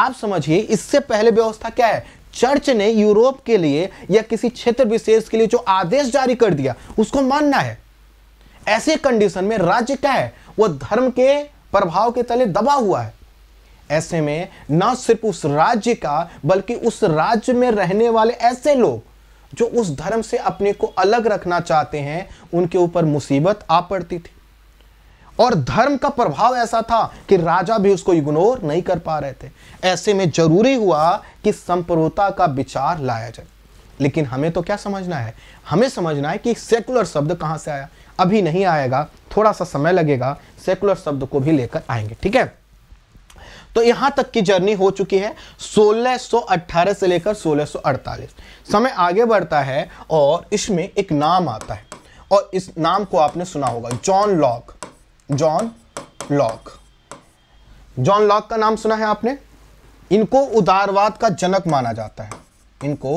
आप समझिए इससे पहले व्यवस्था क्या है चर्च ने यूरोप के लिए या किसी क्षेत्र विशेष के लिए जो आदेश जारी कर दिया उसको मानना है ऐसे कंडीशन में राज्य क्या है वह धर्म के प्रभाव के तले दबा हुआ है ऐसे में ना सिर्फ उस राज्य का बल्कि उस राज्य में रहने वाले ऐसे लोग जो उस धर्म से अपने को अलग रखना चाहते हैं उनके ऊपर मुसीबत आ पड़ती थी और धर्म का प्रभाव ऐसा था कि राजा भी उसको इग्नोर नहीं कर पा रहे थे ऐसे में जरूरी हुआ कि संप्रभुता का विचार लाया जाए लेकिन हमें तो क्या समझना है हमें समझना है कि सेकुलर शब्द कहां से आया अभी नहीं आएगा थोड़ा सा समय लगेगा सेकुलर शब्द को भी लेकर आएंगे ठीक है तो यहां तक की जर्नी हो चुकी है 1618 से लेकर 1648 समय आगे बढ़ता है और इसमें एक नाम आता है और इस नाम को आपने सुना होगा John Locke John Locke John Locke का नाम सुना है आपने इनको उदारवाद का जनक माना जाता है इनको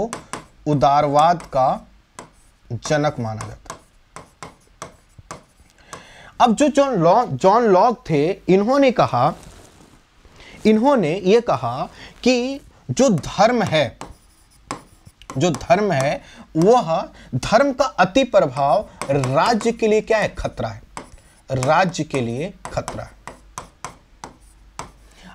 उदारवाद का जनक माना जाता है अब जो जॉन लॉक जॉन लॉक थे इन्होंने कहा इन्होंने यह कहा कि जो धर्म है जो धर्म है वह धर्म का अति प्रभाव राज्य के लिए क्या है खतरा है राज्य के लिए खतरा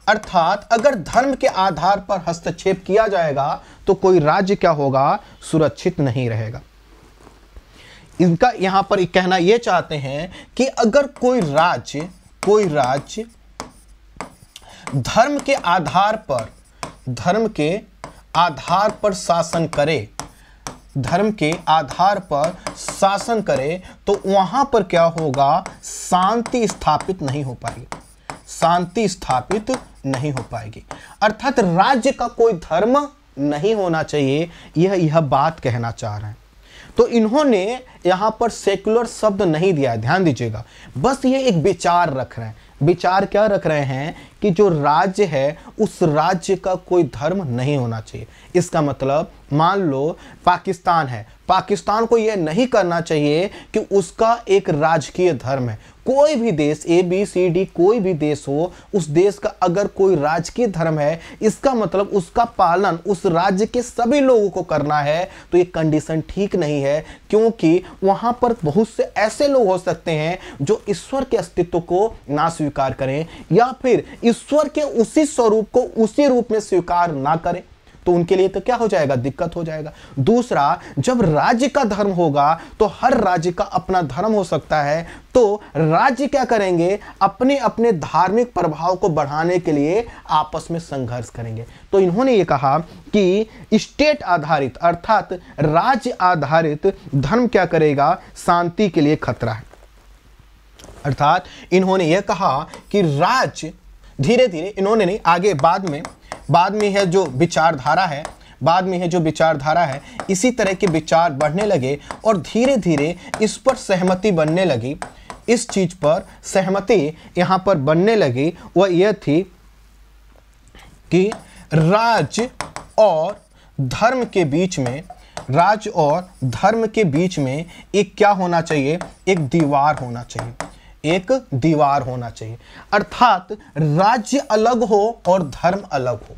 अर्थात अगर धर्म के आधार पर हस्तक्षेप किया जाएगा तो कोई राज्य क्या होगा सुरक्षित नहीं रहेगा इनका यहां पर कहना यह चाहते हैं कि अगर कोई राज्य कोई राज्य धर्म के आधार पर धर्म के आधार पर शासन करे धर्म के आधार पर शासन करे तो वहां पर क्या होगा शांति स्थापित नहीं हो पाएगी शांति स्थापित नहीं हो पाएगी अर्थात राज्य का कोई धर्म नहीं होना चाहिए यह यह बात कहना चाह रहे हैं तो इन्होंने यहां पर सेकुलर शब्द नहीं दिया है ध्यान दीजिएगा बस ये एक विचार रख रहे हैं विचार क्या रख रहे हैं कि जो राज्य है उस राज्य का कोई धर्म नहीं होना चाहिए इसका मतलब मान लो पाकिस्तान है पाकिस्तान को यह नहीं करना चाहिए कि उसका एक राजकीय धर्म है कोई भी देश ए बी सी डी कोई भी देश हो उस देश का अगर कोई राजकीय धर्म है इसका मतलब उसका पालन उस राज्य के सभी लोगों को करना है तो ये कंडीशन ठीक नहीं है क्योंकि वहाँ पर बहुत से ऐसे लोग हो सकते हैं जो ईश्वर के अस्तित्व को ना स्वीकार करें या फिर ईश्वर के उसी स्वरूप को उसी रूप में स्वीकार ना करें तो उनके लिए तो क्या हो जाएगा दिक्कत हो जाएगा दूसरा जब राज्य का धर्म होगा तो हर राज्य का अपना धर्म हो सकता है तो राज्य क्या करेंगे अपने अपने धार्मिक प्रभाव को बढ़ाने के लिए आपस में संघर्ष करेंगे तो इन्होंने ये कहा कि स्टेट आधारित अर्थात राज्य आधारित धर्म क्या करेगा शांति के लिए खतरा है अर्थात इन्होंने यह कहा कि राज्य धीरे धीरे इन्होंने नहीं आगे बाद में बाद में है जो विचारधारा है बाद में है जो विचारधारा है इसी तरह के विचार बढ़ने लगे और धीरे धीरे इस पर सहमति बनने लगी इस चीज़ पर सहमति यहाँ पर बनने लगी वह यह थी कि राज्य और धर्म के बीच में राज्य और धर्म के बीच में एक क्या होना चाहिए एक दीवार होना चाहिए एक दीवार होना चाहिए अर्थात राज्य अलग हो और धर्म अलग हो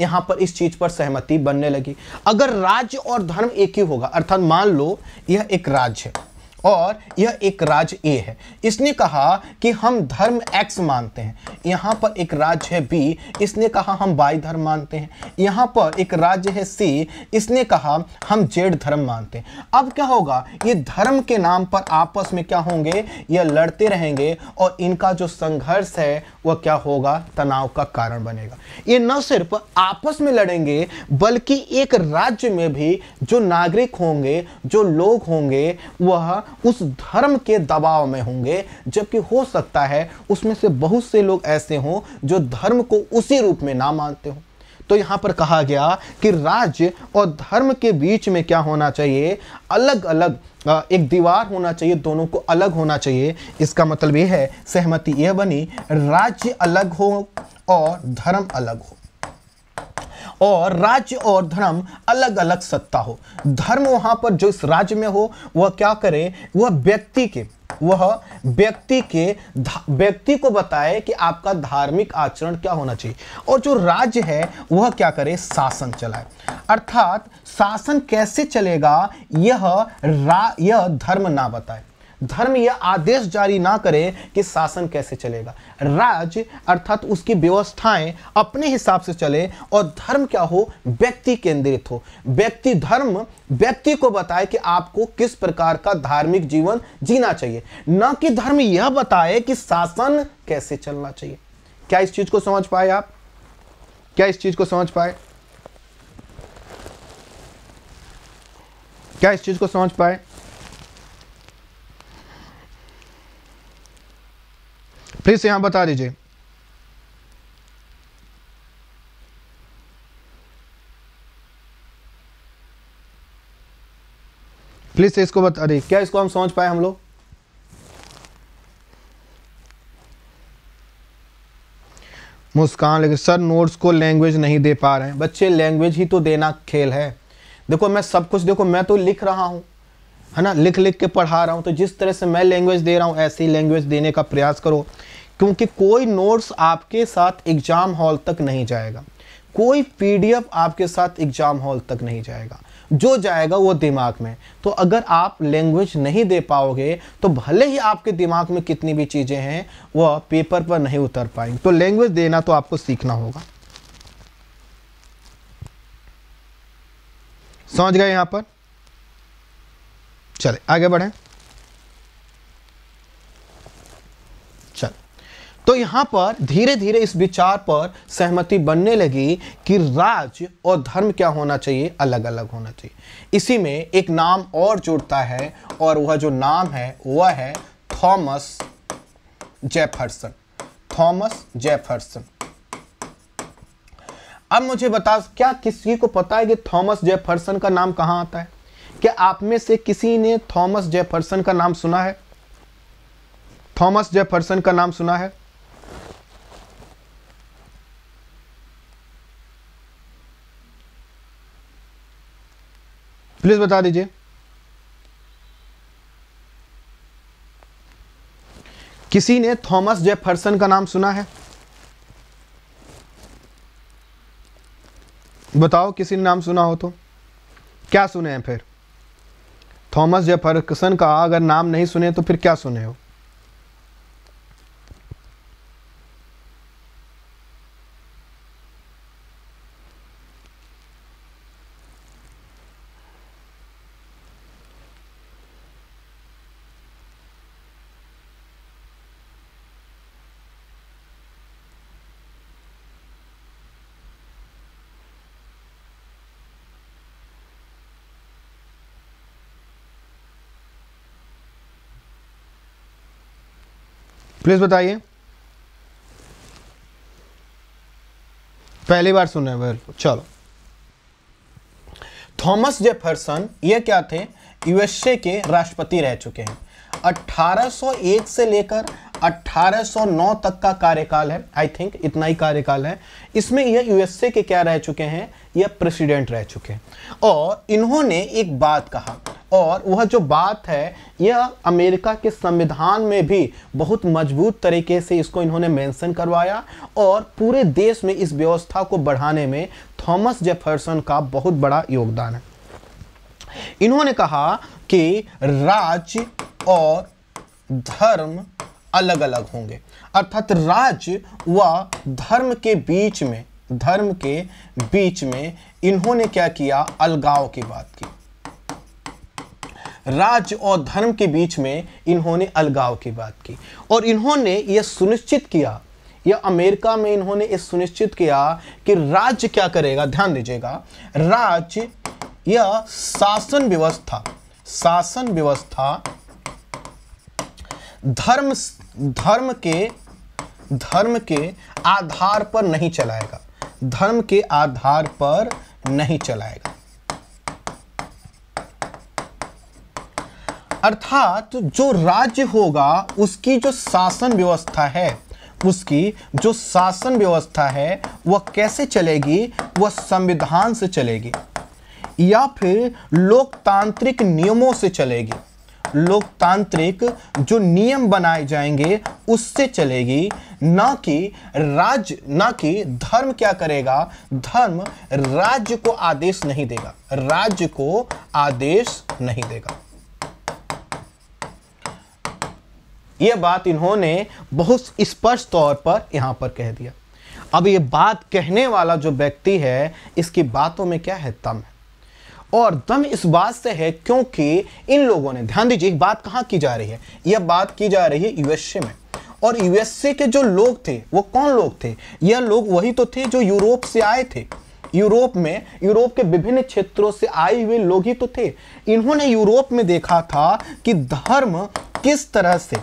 यहां पर इस चीज पर सहमति बनने लगी अगर राज्य और धर्म एक ही होगा अर्थात मान लो यह एक राज्य है और यह एक राज्य ए है इसने कहा कि हम धर्म एक्स मानते हैं यहाँ पर एक राज्य है बी इसने कहा हम बाई धर्म मानते हैं यहाँ पर एक राज्य है सी इसने कहा हम जेड धर्म मानते हैं अब क्या होगा ये धर्म के नाम पर आपस में क्या होंगे यह लड़ते रहेंगे और इनका जो संघर्ष है वह क्या होगा तनाव का कारण बनेगा ये न सिर्फ आपस में लड़ेंगे बल्कि एक राज्य में भी जो नागरिक होंगे जो लोग होंगे वह उस धर्म के दबाव में होंगे जबकि हो सकता है उसमें से बहुत से लोग ऐसे हों जो धर्म को उसी रूप में ना मानते हों तो यहाँ पर कहा गया कि राज्य और धर्म के बीच में क्या होना चाहिए अलग अलग एक दीवार होना चाहिए दोनों को अलग होना चाहिए इसका मतलब यह है सहमति यह बनी राज्य अलग हो और धर्म अलग हो और राज्य और धर्म अलग अलग सत्ता हो धर्म वहाँ पर जो इस राज्य में हो वह क्या करे वह व्यक्ति के वह व्यक्ति के व्यक्ति को बताए कि आपका धार्मिक आचरण क्या होना चाहिए और जो राज्य है वह क्या करे शासन चलाए अर्थात शासन कैसे चलेगा यह रा यह धर्म ना बताए धर्म यह आदेश जारी ना करें कि शासन कैसे चलेगा राज्य अर्थात उसकी व्यवस्थाएं अपने हिसाब से चले और धर्म क्या हो व्यक्ति केंद्रित हो व्यक्ति धर्म व्यक्ति को बताए कि आपको किस प्रकार का धार्मिक जीवन जीना चाहिए न कि धर्म यह बताए कि शासन कैसे चलना चाहिए क्या इस चीज को समझ पाए आप क्या इस चीज को समझ पाए क्या इस चीज को समझ पाए फिर से बता दीजिए प्लीज से इसको बता दी क्या इसको हम समझ पाए हम लोग मुस्कान लेकिन सर नोट्स को लैंग्वेज नहीं दे पा रहे हैं बच्चे लैंग्वेज ही तो देना खेल है देखो मैं सब कुछ देखो मैं तो लिख रहा हूं है ना लिख लिख के पढ़ा रहा हूं तो जिस तरह से मैं लैंग्वेज दे रहा हूं ऐसी लैंग्वेज देने का प्रयास करो क्योंकि कोई नोट्स आपके साथ एग्जाम हॉल तक नहीं जाएगा कोई पीडीएफ आपके साथ एग्जाम हॉल तक नहीं जाएगा जो जाएगा वो दिमाग में तो अगर आप लैंग्वेज नहीं दे पाओगे तो भले ही आपके दिमाग में कितनी भी चीज़ें हैं वह पेपर पर नहीं उतर पाएंगे तो लैंग्वेज देना तो आपको सीखना होगा समझ गए यहाँ पर चले आगे बढ़ें तो यहां पर धीरे धीरे इस विचार पर सहमति बनने लगी कि राज्य और धर्म क्या होना चाहिए अलग अलग होना चाहिए इसी में एक नाम और जुड़ता है और वह जो नाम है वह है थॉमस जेफरसन थॉमस जेफरसन अब मुझे बता क्या किसी को पता है कि थॉमस जेफरसन का नाम कहां आता है क्या आप में से किसी ने थॉमस जेफरसन का नाम सुना है थॉमस जेफरसन का नाम सुना है प्लीज बता दीजिए किसी ने थॉमस जेफरसन का नाम सुना है बताओ किसी ने नाम सुना हो तो क्या सुने हैं फिर थॉमस जेफरसन का अगर नाम नहीं सुने तो फिर क्या सुने हो प्लीज़ बताइए पहली बार सुन रहे हैं चलो थॉमस जेफरसन ये क्या थे यूएसए के राष्ट्रपति रह चुके हैं 1801 से लेकर 1809 तक का कार्यकाल है आई थिंक इतना ही कार्यकाल है इसमें यह यूएसए के क्या रह चुके हैं यह प्रेसिडेंट रह चुके हैं और इन्होंने एक बात कहा और वह जो बात है यह अमेरिका के संविधान में भी बहुत मजबूत तरीके से इसको इन्होंने मेंशन करवाया और पूरे देश में इस व्यवस्था को बढ़ाने में थॉमस जेफरसन का बहुत बड़ा योगदान है इन्होंने कहा कि राज्य और धर्म अलग अलग होंगे अर्थात राज्य व धर्म के बीच में धर्म के बीच में इन्होंने क्या किया अलगाव की बात की राज्य और धर्म के बीच में इन्होंने अलगाव की बात की और इन्होंने यह सुनिश्चित किया या अमेरिका में इन्होंने यह सुनिश्चित किया कि राज्य क्या करेगा ध्यान दीजिएगा राज्य यह शासन व्यवस्था शासन व्यवस्था धर्म धर्म के धर्म के आधार पर नहीं चलाएगा धर्म के आधार पर नहीं चलाएगा अर्थात जो राज्य होगा उसकी जो शासन व्यवस्था है उसकी जो शासन व्यवस्था है वह कैसे चलेगी वह संविधान से चलेगी या फिर लोकतांत्रिक नियमों से चलेगी लोकतांत्रिक जो नियम बनाए जाएंगे उससे चलेगी ना कि राज्य ना कि धर्म क्या करेगा धर्म राज्य को आदेश नहीं देगा राज्य को आदेश नहीं देगा ये बात इन्होंने बहुत स्पष्ट तौर पर यहाँ पर कह दिया अब ये बात कहने वाला जो व्यक्ति है इसकी बातों में क्या है दम है और दम इस बात से है क्योंकि इन लोगों ने ध्यान दीजिए बात कहाँ की जा रही है यह बात की जा रही है यूएसए में और यूएसए के जो लोग थे वो कौन लोग थे यह लोग वही तो थे जो यूरोप से आए थे यूरोप में यूरोप के विभिन्न क्षेत्रों से आए हुए लोग ही तो थे इन्होंने यूरोप में देखा था कि धर्म किस तरह से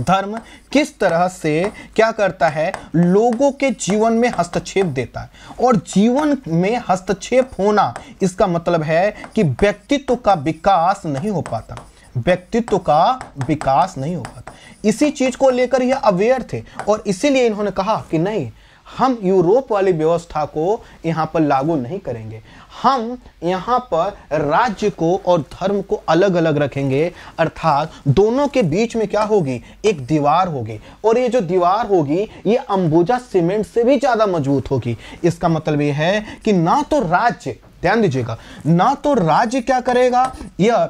धर्म किस तरह से क्या करता है लोगों के जीवन में हस्तक्षेप देता है और जीवन में हस्तक्षेप होना इसका मतलब है कि व्यक्तित्व का विकास नहीं हो पाता व्यक्तित्व का विकास नहीं हो पाता इसी चीज को लेकर यह अवेयर थे और इसीलिए इन्होंने कहा कि नहीं हम यूरोप वाली व्यवस्था को यहाँ पर लागू नहीं करेंगे हम यहाँ पर राज्य को और धर्म को अलग अलग रखेंगे अर्थात दोनों के बीच में क्या होगी एक दीवार होगी और ये जो दीवार होगी ये अंबुजा सीमेंट से भी ज़्यादा मजबूत होगी इसका मतलब ये है कि ना तो राज्य ध्यान दीजिएगा ना तो राज्य क्या करेगा यह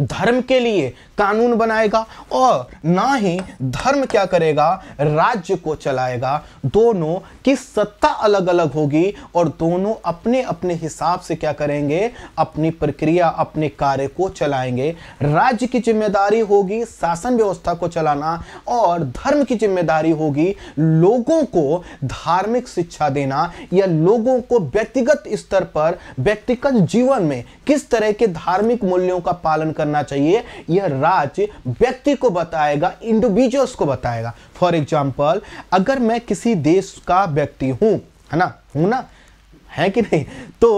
धर्म के लिए कानून बनाएगा और ना ही धर्म क्या करेगा राज्य को चलाएगा दोनों की सत्ता अलग अलग होगी और दोनों अपने अपने हिसाब से क्या करेंगे अपनी प्रक्रिया अपने कार्य को चलाएंगे राज्य की जिम्मेदारी होगी शासन व्यवस्था को चलाना और धर्म की जिम्मेदारी होगी लोगों को धार्मिक शिक्षा देना या लोगों को व्यक्तिगत स्तर पर व्यक्तिगत जीवन में किस तरह के धार्मिक मूल्यों का पालन करना चाहिए यह राज्य व्यक्ति को बताएगा इंडिविजुअल्स को बताएगा फॉर एग्जाम्पल अगर मैं किसी देश का व्यक्ति हूं है ना हूं ना है कि नहीं तो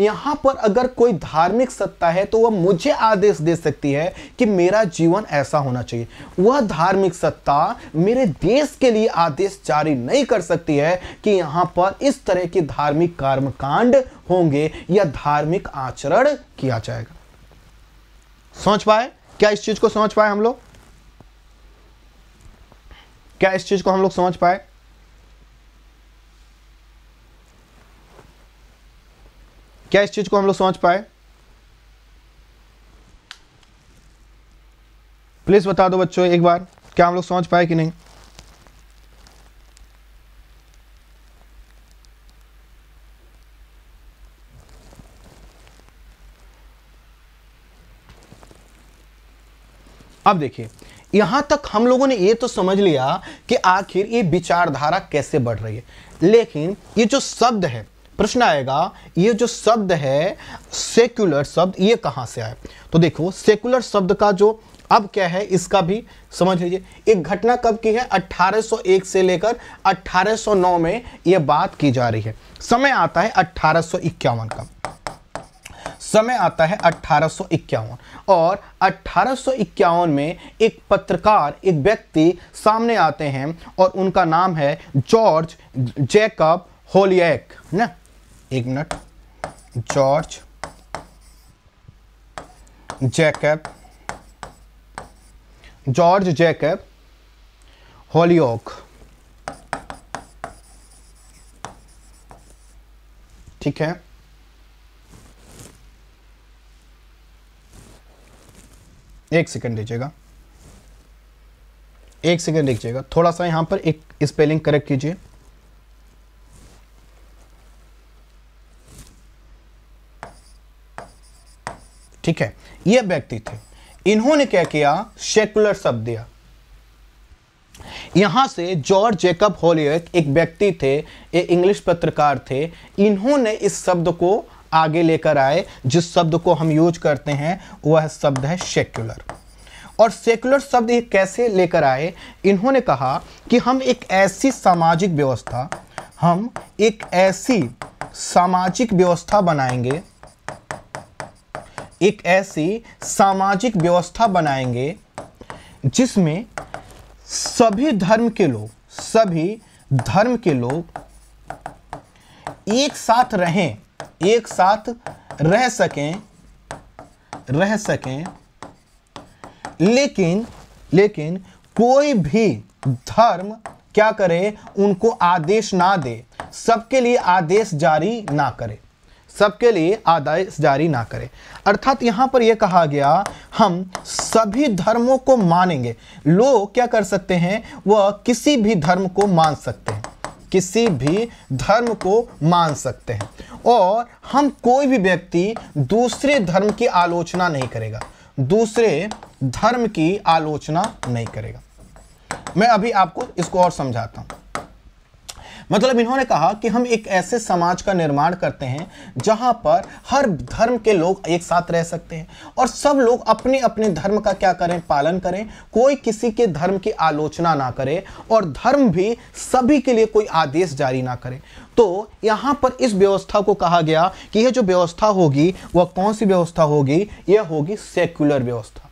यहां पर अगर कोई धार्मिक सत्ता है तो वह मुझे आदेश दे सकती है कि मेरा जीवन ऐसा होना चाहिए वह धार्मिक सत्ता मेरे देश के लिए आदेश जारी नहीं कर सकती है कि यहां पर इस तरह के धार्मिक कर्मकांड होंगे या धार्मिक आचरण किया जाएगा समझ पाए क्या इस चीज को समझ पाए हम लोग क्या इस चीज को हम लोग समझ पाए क्या इस चीज़ को हम लोग समझ पाए प्लीज़ बता दो बच्चों एक बार क्या हम लोग समझ पाए कि नहीं अब देखिए यहां तक हम लोगों ने ये तो समझ लिया कि आखिर ये विचारधारा कैसे बढ़ रही है लेकिन ये जो शब्द है प्रश्न आएगा ये जो शब्द है सेक्युलर शब्द ये कहां से आए तो देखो सेक्युलर शब्द का जो अब क्या है इसका भी समझ लीजिए एक घटना कब की है 1801 से लेकर 1809 में यह बात की जा रही है समय आता है अट्ठारह का समय आता है अट्ठारह और अट्ठारह में एक पत्रकार एक व्यक्ति सामने आते हैं और उनका नाम है जॉर्ज जैकब होलियक ना एक minute George Jacob George Jacob Holyoake ठीक है एक सेकंड लीजिएगा एक सेकंड लीजिएगा थोड़ा सा यहां पर एक स्पेलिंग करेक्ट कीजिए ठीक है ये व्यक्ति थे इन्होंने क्या किया सेकुलर शब्द दिया यहां से जॉर्ज जेकब होलियक एक व्यक्ति थे एक इंग्लिश पत्रकार थे इन्होंने इस शब्द को आगे लेकर आए जिस शब्द को हम यूज करते हैं वह शब्द है सेक्युलर और सेक्युलर शब्द ये कैसे लेकर आए इन्होंने कहा कि हम एक ऐसी सामाजिक व्यवस्था हम एक ऐसी सामाजिक व्यवस्था बनाएंगे एक ऐसी सामाजिक व्यवस्था बनाएंगे जिसमें सभी धर्म के लोग सभी धर्म के लोग एक साथ रहें एक साथ रह सकें रह सकें लेकिन लेकिन कोई भी धर्म क्या करे उनको आदेश ना दे सबके लिए आदेश जारी ना करे सबके लिए आदेश जारी ना करें अर्थात यहाँ पर यह कहा गया हम सभी धर्मों को मानेंगे लोग क्या कर सकते हैं वह किसी भी धर्म को मान सकते हैं किसी भी धर्म को मान सकते हैं और हम कोई भी व्यक्ति दूसरे धर्म की आलोचना नहीं करेगा दूसरे धर्म की आलोचना नहीं करेगा मैं अभी आपको इसको और समझाता हूँ मतलब इन्होंने कहा कि हम एक ऐसे समाज का निर्माण करते हैं जहां पर हर धर्म के लोग एक साथ रह सकते हैं और सब लोग अपने अपने धर्म का क्या करें पालन करें कोई किसी के धर्म की आलोचना ना करे और धर्म भी सभी के लिए कोई आदेश जारी ना करे तो यहाँ पर इस व्यवस्था को कहा गया कि यह जो व्यवस्था होगी वह कौन सी व्यवस्था होगी यह होगी सेक्युलर व्यवस्था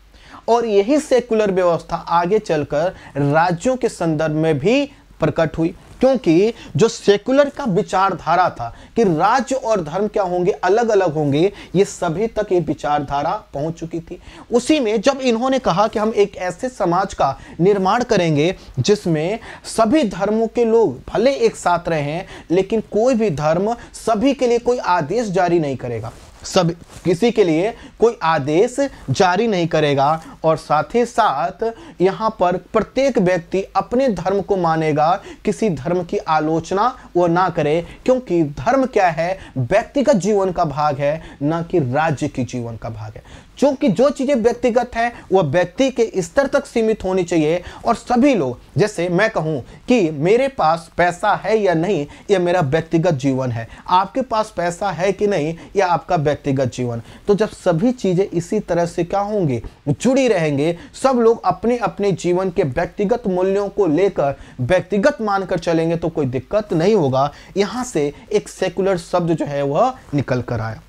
और यही सेकुलर व्यवस्था आगे चलकर राज्यों के संदर्भ में भी प्रकट हुई क्योंकि जो सेकुलर का विचारधारा था कि राज्य और धर्म क्या होंगे अलग अलग होंगे ये सभी तक ये विचारधारा पहुंच चुकी थी उसी में जब इन्होंने कहा कि हम एक ऐसे समाज का निर्माण करेंगे जिसमें सभी धर्मों के लोग भले एक साथ रहें लेकिन कोई भी धर्म सभी के लिए कोई आदेश जारी नहीं करेगा सब किसी के लिए कोई आदेश जारी नहीं करेगा और साथ ही साथ यहाँ पर प्रत्येक व्यक्ति अपने धर्म को मानेगा किसी धर्म की आलोचना वो ना करे क्योंकि धर्म क्या है व्यक्तिगत जीवन का भाग है ना कि राज्य की जीवन का भाग है क्योंकि जो चीज़ें व्यक्तिगत हैं वह व्यक्ति के स्तर तक सीमित होनी चाहिए और सभी लोग जैसे मैं कहूँ कि मेरे पास पैसा है या नहीं यह मेरा व्यक्तिगत जीवन है आपके पास पैसा है कि नहीं यह आपका व्यक्तिगत जीवन तो जब सभी चीज़ें इसी तरह से क्या होंगी जुड़ी रहेंगे सब लोग अपने अपने जीवन के व्यक्तिगत मूल्यों को लेकर व्यक्तिगत मानकर चलेंगे तो कोई दिक्कत नहीं होगा यहाँ से एक सेकुलर शब्द जो है वह निकल कर आया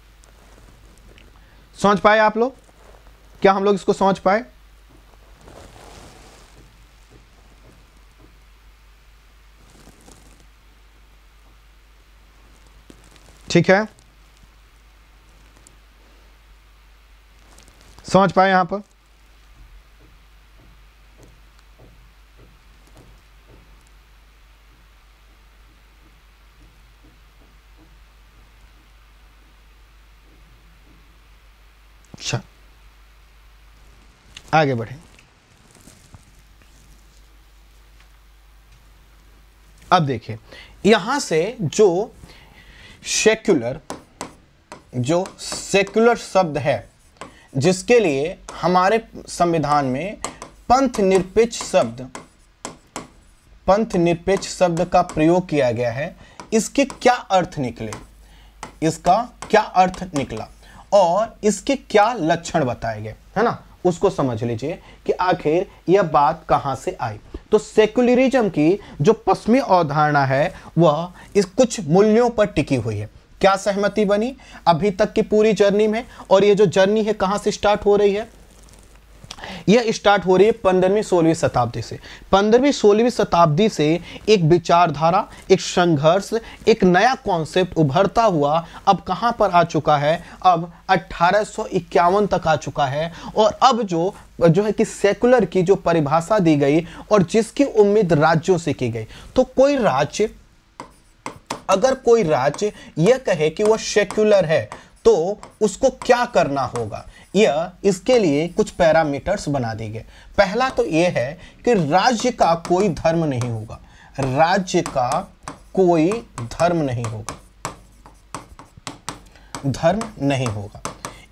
समझ पाए आप लोग क्या हम लोग इसको समझ पाए ठीक है समझ पाए यहां पर आगे बढ़ें अब देखिए यहां से जो सेक्युलर जो सेक्युलर शब्द है जिसके लिए हमारे संविधान में पंथ निरपेक्ष शब्द पंथ निरपेक्ष शब्द का प्रयोग किया गया है इसके क्या अर्थ निकले इसका क्या अर्थ निकला और इसके क्या लक्षण बताए गए है ना उसको समझ लीजिए कि आखिर यह बात कहां से आई तो सेकुलरिज्म की जो पश्चिमी अवधारणा है वह इस कुछ मूल्यों पर टिकी हुई है क्या सहमति बनी अभी तक की पूरी जर्नी में और ये जो जर्नी है कहां से स्टार्ट हो रही है यह स्टार्ट हो रही है पंद्रहवीं सोलहवीं शताब्दी से पंद्रहवीं सोलहवीं शताब्दी से एक विचारधारा एक संघर्ष एक नया कॉन्सेप्ट उभरता हुआ अब कहाँ पर आ चुका है अब अट्ठारह तक आ चुका है और अब जो जो है कि सेकुलर की जो परिभाषा दी गई और जिसकी उम्मीद राज्यों से की गई तो कोई राज्य अगर कोई राज्य यह कहे कि वह सेक्युलर है तो उसको क्या करना होगा यह इसके लिए कुछ पैरामीटर्स बना दिए गए पहला तो यह है कि राज्य का कोई धर्म नहीं होगा राज्य का कोई धर्म नहीं होगा धर्म नहीं होगा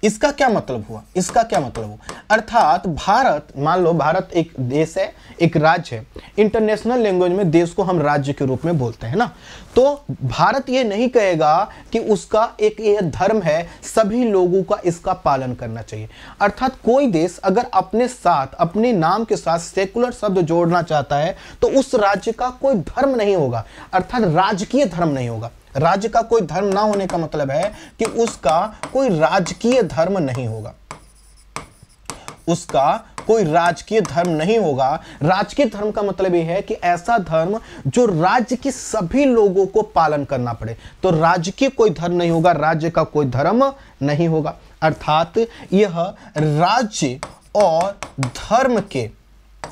इसका क्या मतलब हुआ इसका क्या मतलब हुआ अर्थात भारत मान लो भारत एक देश है एक राज्य है इंटरनेशनल लैंग्वेज में देश को हम राज्य के रूप में बोलते हैं ना तो भारत ये नहीं कहेगा कि उसका एक यह धर्म है सभी लोगों का इसका पालन करना चाहिए अर्थात कोई देश अगर अपने साथ अपने नाम के साथ सेकुलर शब्द जोड़ना चाहता है तो उस राज्य का कोई धर्म नहीं होगा अर्थात राजकीय धर्म नहीं होगा राज्य का कोई धर्म ना होने का मतलब है कि उसका कोई राजकीय धर्म नहीं होगा उसका कोई राजकीय धर्म नहीं होगा राजकीय धर्म का मतलब यह है कि ऐसा धर्म जो राज्य के सभी लोगों को पालन करना पड़े तो राजकीय कोई धर्म नहीं होगा राज्य का कोई धर्म नहीं होगा अर्थात यह राज्य और धर्म के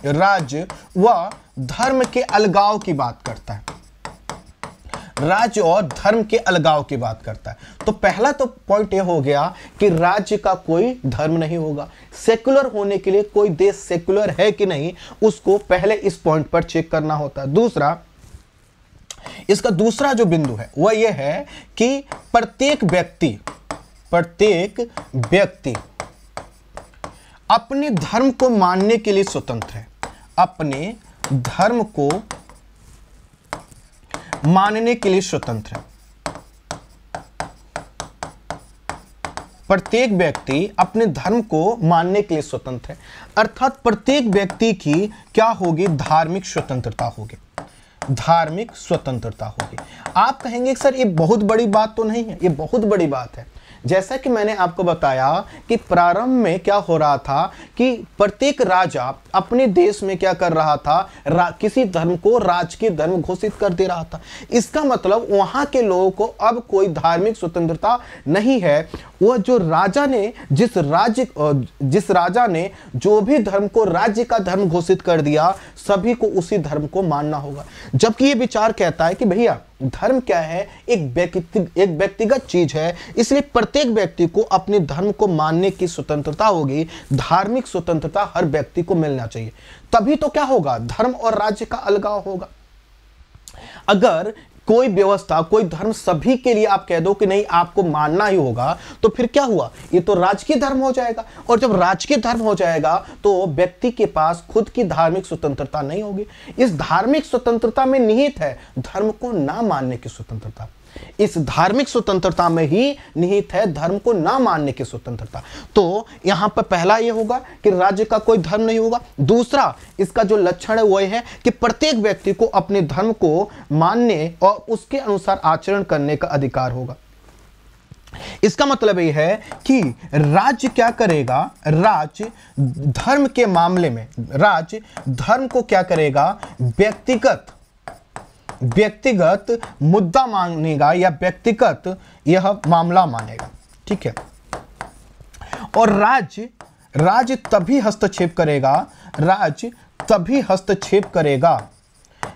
राज्य व धर्म के अलगाव की बात करता है राज्य और धर्म के अलगाव की बात करता है तो पहला तो पॉइंट यह हो गया कि राज्य का कोई धर्म नहीं होगा सेकुलर होने के लिए कोई देश सेकुलर है कि नहीं उसको पहले इस पॉइंट पर चेक करना होता है दूसरा इसका दूसरा जो बिंदु है वह यह है कि प्रत्येक व्यक्ति प्रत्येक व्यक्ति अपने धर्म को मानने के लिए स्वतंत्र है अपने धर्म को मानने के लिए स्वतंत्र है प्रत्येक व्यक्ति अपने धर्म को मानने के लिए स्वतंत्र है अर्थात प्रत्येक व्यक्ति की क्या होगी धार्मिक स्वतंत्रता होगी धार्मिक स्वतंत्रता होगी आप कहेंगे सर ये बहुत बड़ी बात तो नहीं है ये बहुत बड़ी बात है जैसा कि मैंने आपको बताया कि प्रारंभ में क्या हो रहा था कि प्रत्येक राजा अपने देश में क्या कर रहा था रा, किसी धर्म को राजकीय धर्म घोषित कर दे रहा था इसका मतलब वहां के लोगों को अब कोई धार्मिक स्वतंत्रता नहीं है वह जो राजा ने जिस राज्य जिस राजा ने जो भी धर्म को राज्य का धर्म घोषित कर दिया सभी को उसी धर्म को मानना होगा जबकि ये विचार कहता है कि भैया धर्म क्या है एक व्यक्ति एक व्यक्तिगत चीज है इसलिए प्रत्येक व्यक्ति को अपने धर्म को मानने की स्वतंत्रता होगी धार्मिक स्वतंत्रता हर व्यक्ति को मिलना चाहिए तभी तो क्या होगा धर्म और राज्य का अलगाव होगा अगर कोई व्यवस्था कोई धर्म सभी के लिए आप कह दो कि नहीं आपको मानना ही होगा तो फिर क्या हुआ ये तो राजकीय धर्म हो जाएगा और जब राजकीय धर्म हो जाएगा तो व्यक्ति के पास खुद की धार्मिक स्वतंत्रता नहीं होगी इस धार्मिक स्वतंत्रता में निहित है धर्म को ना मानने की स्वतंत्रता इस धार्मिक स्वतंत्रता में ही निहित है धर्म को ना मानने की स्वतंत्रता तो यहां पर पहला यह होगा कि राज्य का कोई धर्म नहीं होगा दूसरा इसका जो लक्षण है वह है कि प्रत्येक व्यक्ति को अपने धर्म को मानने और उसके अनुसार आचरण करने का अधिकार होगा इसका मतलब यह है कि राज्य क्या करेगा राज्य धर्म के मामले में राज्य धर्म को क्या करेगा व्यक्तिगत व्यक्तिगत मुद्दा मानेगा या व्यक्तिगत यह मामला मानेगा ठीक है और राज्य राज्य तभी हस्तक्षेप करेगा राज्य तभी हस्तक्षेप करेगा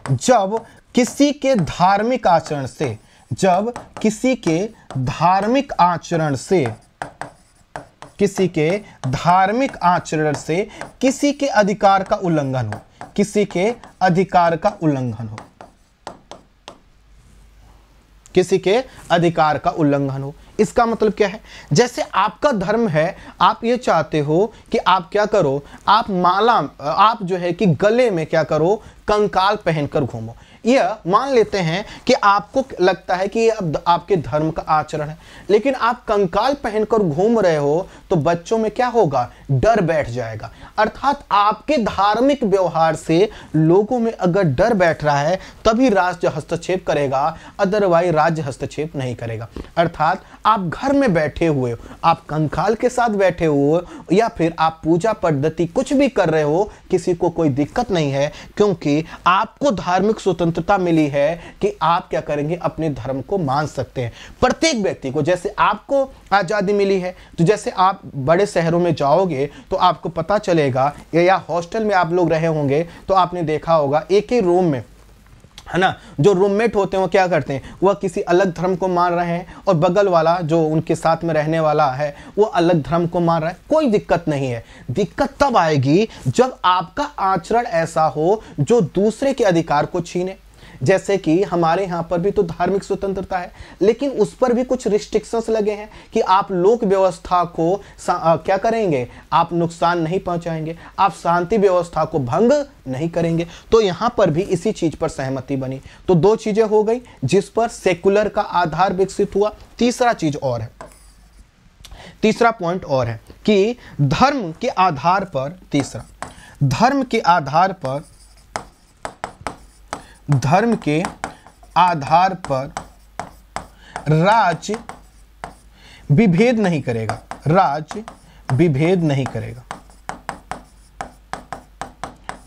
जब किसी के धार्मिक आचरण से जब किसी के धार्मिक आचरण से किसी के धार्मिक आचरण से किसी के अधिकार का उल्लंघन हो किसी के अधिकार का उल्लंघन हो किसी के अधिकार का उल्लंघन हो इसका मतलब क्या है जैसे आपका धर्म है आप ये चाहते हो कि आप क्या करो आप माला आप जो है कि गले में क्या करो कंकाल पहनकर घूमो यह मान लेते हैं कि आपको लगता है कि अब आपके धर्म का आचरण है लेकिन आप कंकाल पहनकर घूम रहे हो तो बच्चों में क्या होगा डर बैठ जाएगा अर्थात आपके धार्मिक व्यवहार से लोगों में अगर डर बैठ रहा है तभी राज्य हस्तक्षेप करेगा अदरवाइज राज्य हस्तक्षेप नहीं करेगा अर्थात आप घर में बैठे हुए हो आप कंकाल के साथ बैठे हुए या फिर आप पूजा पद्धति कुछ भी कर रहे हो किसी को कोई दिक्कत नहीं है क्योंकि आपको धार्मिक स्वतंत्र स्वतंत्रता मिली है कि आप क्या करेंगे अपने धर्म को मान सकते हैं प्रत्येक व्यक्ति को जैसे आपको आज़ादी मिली है तो जैसे आप बड़े शहरों में जाओगे तो आपको पता चलेगा या हॉस्टल में आप लोग रहे होंगे तो आपने देखा होगा एक ही रूम में है ना जो रूममेट होते हैं वो क्या करते हैं वह किसी अलग धर्म को मान रहे हैं और बगल वाला जो उनके साथ में रहने वाला है वो अलग धर्म को मान रहा है कोई दिक्कत नहीं है दिक्कत तब आएगी जब आपका आचरण ऐसा हो जो दूसरे के अधिकार को छीने जैसे कि हमारे यहाँ पर भी तो धार्मिक स्वतंत्रता है लेकिन उस पर भी कुछ रिस्ट्रिक्शंस लगे हैं कि आप लोक व्यवस्था को आ, क्या करेंगे आप नुकसान नहीं पहुँचाएंगे आप शांति व्यवस्था को भंग नहीं करेंगे तो यहाँ पर भी इसी चीज़ पर सहमति बनी तो दो चीज़ें हो गई जिस पर सेकुलर का आधार विकसित हुआ तीसरा चीज़ और है तीसरा पॉइंट और है कि धर्म के आधार पर तीसरा धर्म के आधार पर धर्म के आधार पर राज विभेद नहीं करेगा राज विभेद नहीं करेगा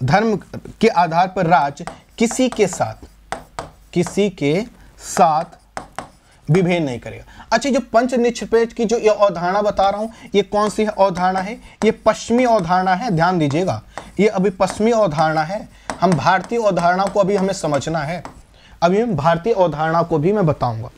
धर्म के आधार पर राज किसी के साथ किसी के साथ विभेद नहीं करेगा अच्छा जो पंच निक्षेपेज की जो ये अवधारणा बता रहा हूं ये कौन सी अवधारणा है ये पश्चिमी अवधारणा है ध्यान दीजिएगा ये अभी पश्चिमी अवधारणा है हम भारतीय अवधारणा को अभी हमें समझना है अभी हम भारतीय अवधारणा को भी मैं बताऊंगा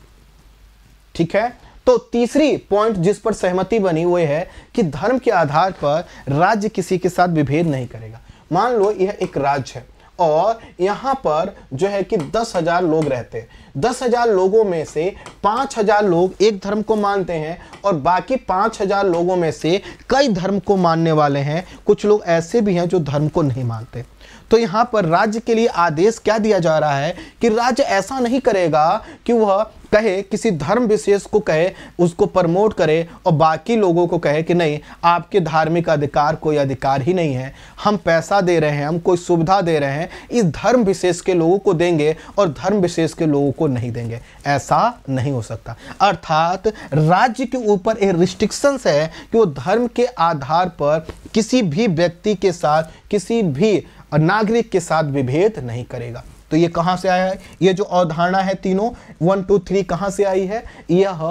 ठीक है तो तीसरी पॉइंट जिस पर सहमति बनी हुई है कि धर्म के आधार पर राज्य किसी के साथ विभेद नहीं करेगा मान लो यह एक राज्य है और यहाँ पर जो है कि दस हजार लोग रहते हैं दस हजार लोगों में से पांच हजार लोग एक धर्म को मानते हैं और बाकी पांच हजार लोगों में से कई धर्म को मानने वाले हैं कुछ लोग ऐसे भी हैं जो धर्म को नहीं मानते तो यहाँ पर राज्य के लिए आदेश क्या दिया जा रहा है कि राज्य ऐसा नहीं करेगा कि वह कहे किसी धर्म विशेष को कहे उसको प्रमोट करे और बाकी लोगों को कहे कि नहीं आपके धार्मिक अधिकार कोई अधिकार ही नहीं है हम पैसा दे रहे हैं हम कोई सुविधा दे रहे हैं इस धर्म विशेष के लोगों को देंगे और धर्म विशेष के लोगों को नहीं देंगे ऐसा नहीं हो सकता अर्थात राज्य के ऊपर एक रिस्ट्रिक्शंस है कि वो धर्म के आधार पर किसी भी व्यक्ति के साथ किसी भी और नागरिक के साथ विभेद नहीं करेगा तो ये कहां से आया है ये जो अवधारणा है तीनों वन टू थ्री कहां से आई है यह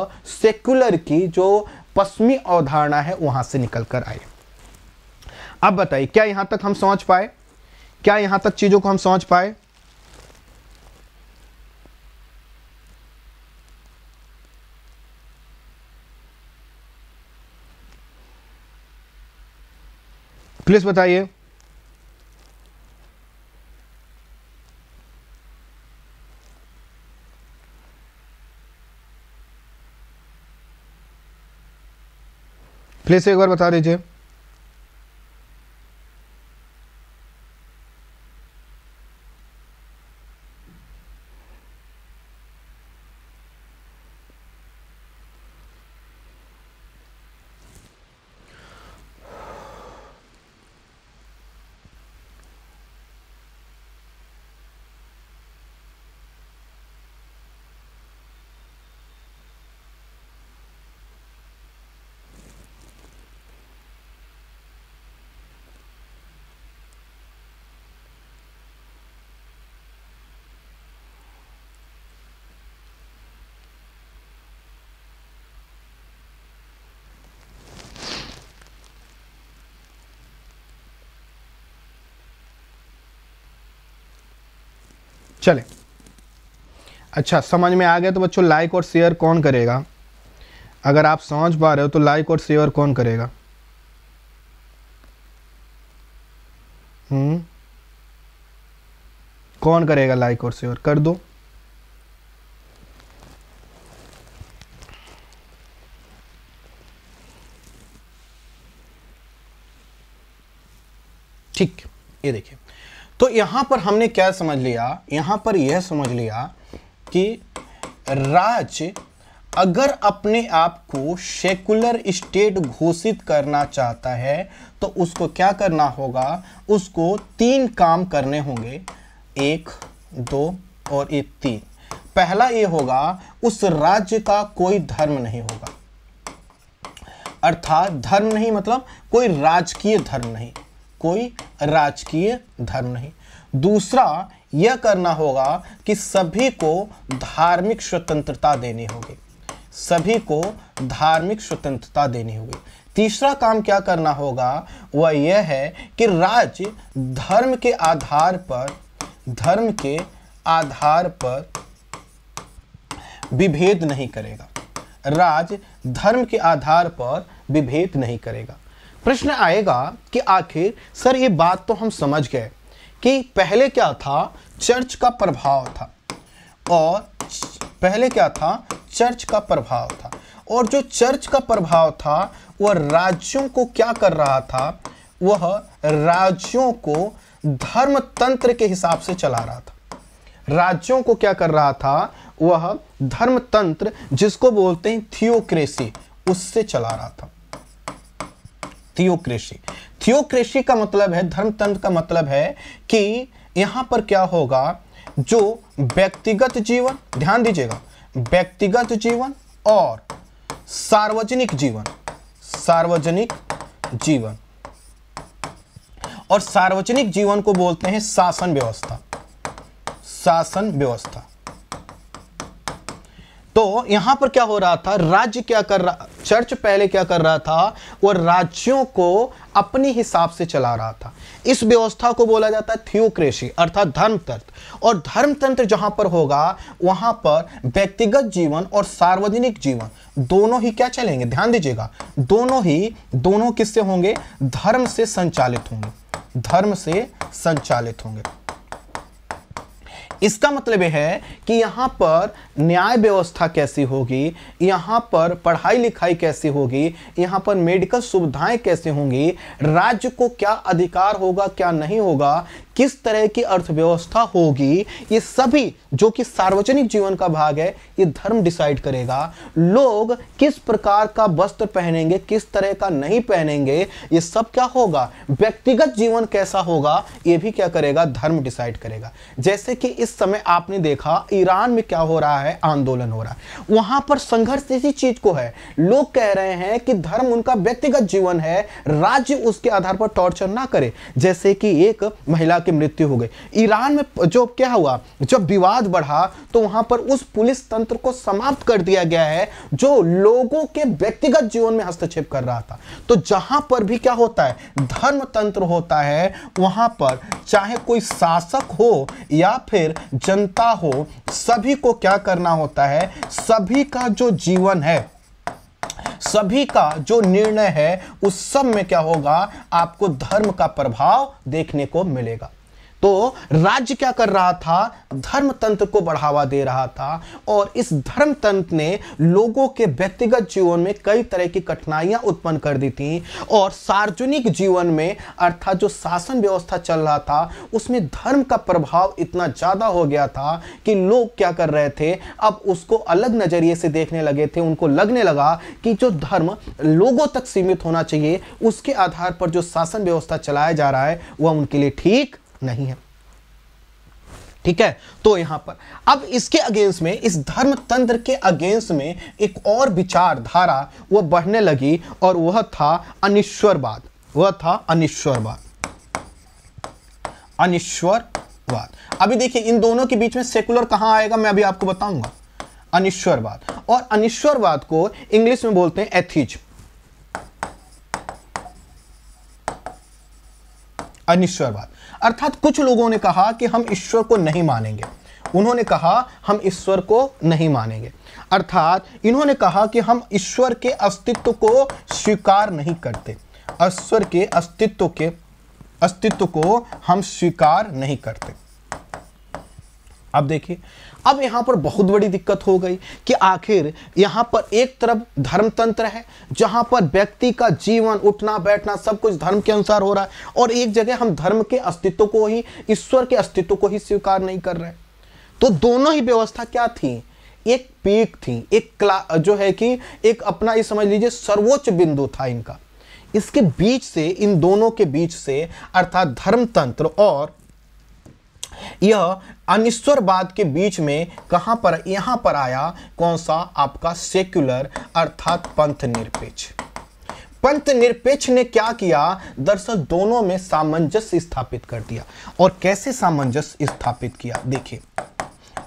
सेक्युलर की जो पश्चिमी अवधारणा है वहां से निकल कर आई अब बताइए क्या यहां तक हम समझ पाए क्या यहां तक चीज़ों को हम समझ पाए प्लीज बताइए फिर से एक बार बता दीजिए चले अच्छा समझ में आ गया तो बच्चों लाइक और शेयर कौन करेगा अगर आप समझ पा रहे हो तो लाइक और शेयर कौन करेगा हम्म कौन करेगा लाइक और शेयर कर दो ठीक ये देखिए तो यहाँ पर हमने क्या समझ लिया यहाँ पर यह समझ लिया कि राज अगर अपने आप को सेकुलर स्टेट घोषित करना चाहता है तो उसको क्या करना होगा उसको तीन काम करने होंगे एक दो और एक तीन पहला ये होगा उस राज्य का कोई धर्म नहीं होगा अर्थात धर्म नहीं मतलब कोई राजकीय धर्म नहीं कोई राजकीय धर्म नहीं दूसरा यह करना होगा कि सभी को धार्मिक स्वतंत्रता देनी होगी सभी को धार्मिक स्वतंत्रता देनी होगी तीसरा काम क्या करना होगा वह यह है कि राज्य धर्म के आधार पर धर्म के आधार पर विभेद नहीं करेगा राज धर्म के आधार पर विभेद नहीं करेगा प्रश्न आएगा कि आखिर सर ये बात तो हम समझ गए कि पहले क्या था चर्च का प्रभाव था और पहले क्या था चर्च का प्रभाव था और जो चर्च का प्रभाव था वह राज्यों को क्या कर रहा था वह राज्यों को धर्म तंत्र के हिसाब से चला रहा था राज्यों को क्या कर रहा था वह धर्म तंत्र जिसको बोलते हैं थियोक्रेसी उससे चला रहा था थियोक्रेसी थियोक्रेसी का मतलब है धर्मतंत्र का मतलब है कि यहां पर क्या होगा जो व्यक्तिगत जीवन ध्यान दीजिएगा व्यक्तिगत जीवन और सार्वजनिक जीवन सार्वजनिक जीवन और सार्वजनिक जीवन को बोलते हैं शासन व्यवस्था शासन व्यवस्था तो यहां पर क्या हो रहा था राज्य क्या कर रहा चर्च पहले क्या कर रहा था वो राज्यों को अपने हिसाब से चला रहा था इस व्यवस्था को बोला जाता है थियोक्रेसी अर्थात धर्मतंत्र और धर्मतंत्र जहां पर होगा वहां पर व्यक्तिगत जीवन और सार्वजनिक जीवन दोनों ही क्या चलेंगे ध्यान दीजिएगा दोनों ही दोनों किससे होंगे धर्म से संचालित होंगे धर्म से संचालित होंगे इसका मतलब यह है कि यहाँ पर न्याय व्यवस्था कैसी होगी यहाँ पर पढ़ाई लिखाई कैसी होगी यहाँ पर मेडिकल सुविधाएं कैसी होंगी राज्य को क्या अधिकार होगा क्या नहीं होगा किस तरह की अर्थव्यवस्था होगी ये सभी जो कि सार्वजनिक जीवन का भाग है ये धर्म डिसाइड करेगा लोग किस प्रकार का वस्त्र पहनेंगे किस तरह का नहीं पहनेंगे ये सब क्या होगा व्यक्तिगत जीवन कैसा होगा ये भी क्या करेगा धर्म डिसाइड करेगा जैसे कि इस समय आपने देखा ईरान में क्या हो रहा है आंदोलन हो रहा है वहां पर संघर्ष इसी चीज को है लोग कह रहे हैं कि धर्म उनका व्यक्तिगत जीवन है राज्य उसके आधार पर टॉर्चर ना करे जैसे कि एक महिला के की मृत्यु हो गई ईरान में जो क्या हुआ जब विवाद बढ़ा तो वहां पर उस पुलिस तंत्र को समाप्त कर दिया गया है जो लोगों के व्यक्तिगत जीवन में हस्तक्षेप कर रहा था तो जहां पर भी क्या होता है धर्म तंत्र होता है वहां पर चाहे कोई शासक हो या फिर जनता हो सभी को क्या करना होता है सभी का जो जीवन है सभी का जो निर्णय है उस सब में क्या होगा आपको धर्म का प्रभाव देखने को मिलेगा तो राज्य क्या कर रहा था धर्म तंत्र को बढ़ावा दे रहा था और इस धर्म तंत्र ने लोगों के व्यक्तिगत जीवन में कई तरह की कठिनाइयां उत्पन्न कर दी थी और सार्वजनिक जीवन में अर्थात जो शासन व्यवस्था चल रहा था उसमें धर्म का प्रभाव इतना ज़्यादा हो गया था कि लोग क्या कर रहे थे अब उसको अलग नज़रिए से देखने लगे थे उनको लगने लगा कि जो धर्म लोगों तक सीमित होना चाहिए उसके आधार पर जो शासन व्यवस्था चलाया जा रहा है वह उनके लिए ठीक नहीं है ठीक है तो यहां पर अब इसके अगेंस्ट में इस धर्म तंत्र के अगेंस्ट में एक और विचारधारा वह बढ़ने लगी और वह था अनिश्वरवाद वह था अनिश्वरवाद अनिश्वरवाद अभी देखिए इन दोनों के बीच में सेकुलर कहां आएगा मैं अभी आपको बताऊंगा अनिश्वरवाद और अनिश्वरवाद को इंग्लिश में बोलते हैं एथिज अनिश्वरवाद अर्थात कुछ लोगों ने कहा कि हम ईश्वर को नहीं मानेंगे उन्होंने कहा हम ईश्वर को नहीं मानेंगे अर्थात इन्होंने कहा कि हम ईश्वर के अस्तित्व को स्वीकार नहीं करते ईश्वर के अस्तित्व के अस्तित्व को हम स्वीकार नहीं करते अब देखिए अब यहाँ पर बहुत बड़ी दिक्कत हो गई कि आखिर यहाँ पर एक तरफ धर्मतंत्र है जहाँ पर व्यक्ति का जीवन उठना बैठना सब कुछ धर्म के अनुसार हो रहा है और एक जगह हम धर्म के अस्तित्व को ही ईश्वर के अस्तित्व को ही स्वीकार नहीं कर रहे तो दोनों ही व्यवस्था क्या थी एक पीक थी एक क्ला जो है कि एक अपना ये समझ लीजिए सर्वोच्च बिंदु था इनका इसके बीच से इन दोनों के बीच से अर्थात धर्मतंत्र और यह अनिश्वरवाद के बीच में कहां पर यहां पर आया कौन सा आपका सेक्युलर अर्थात पंथ निरपेक्ष पंथ निरपेक्ष ने क्या किया दरअसल दोनों में सामंजस्य स्थापित कर दिया और कैसे सामंजस्य स्थापित किया देखिए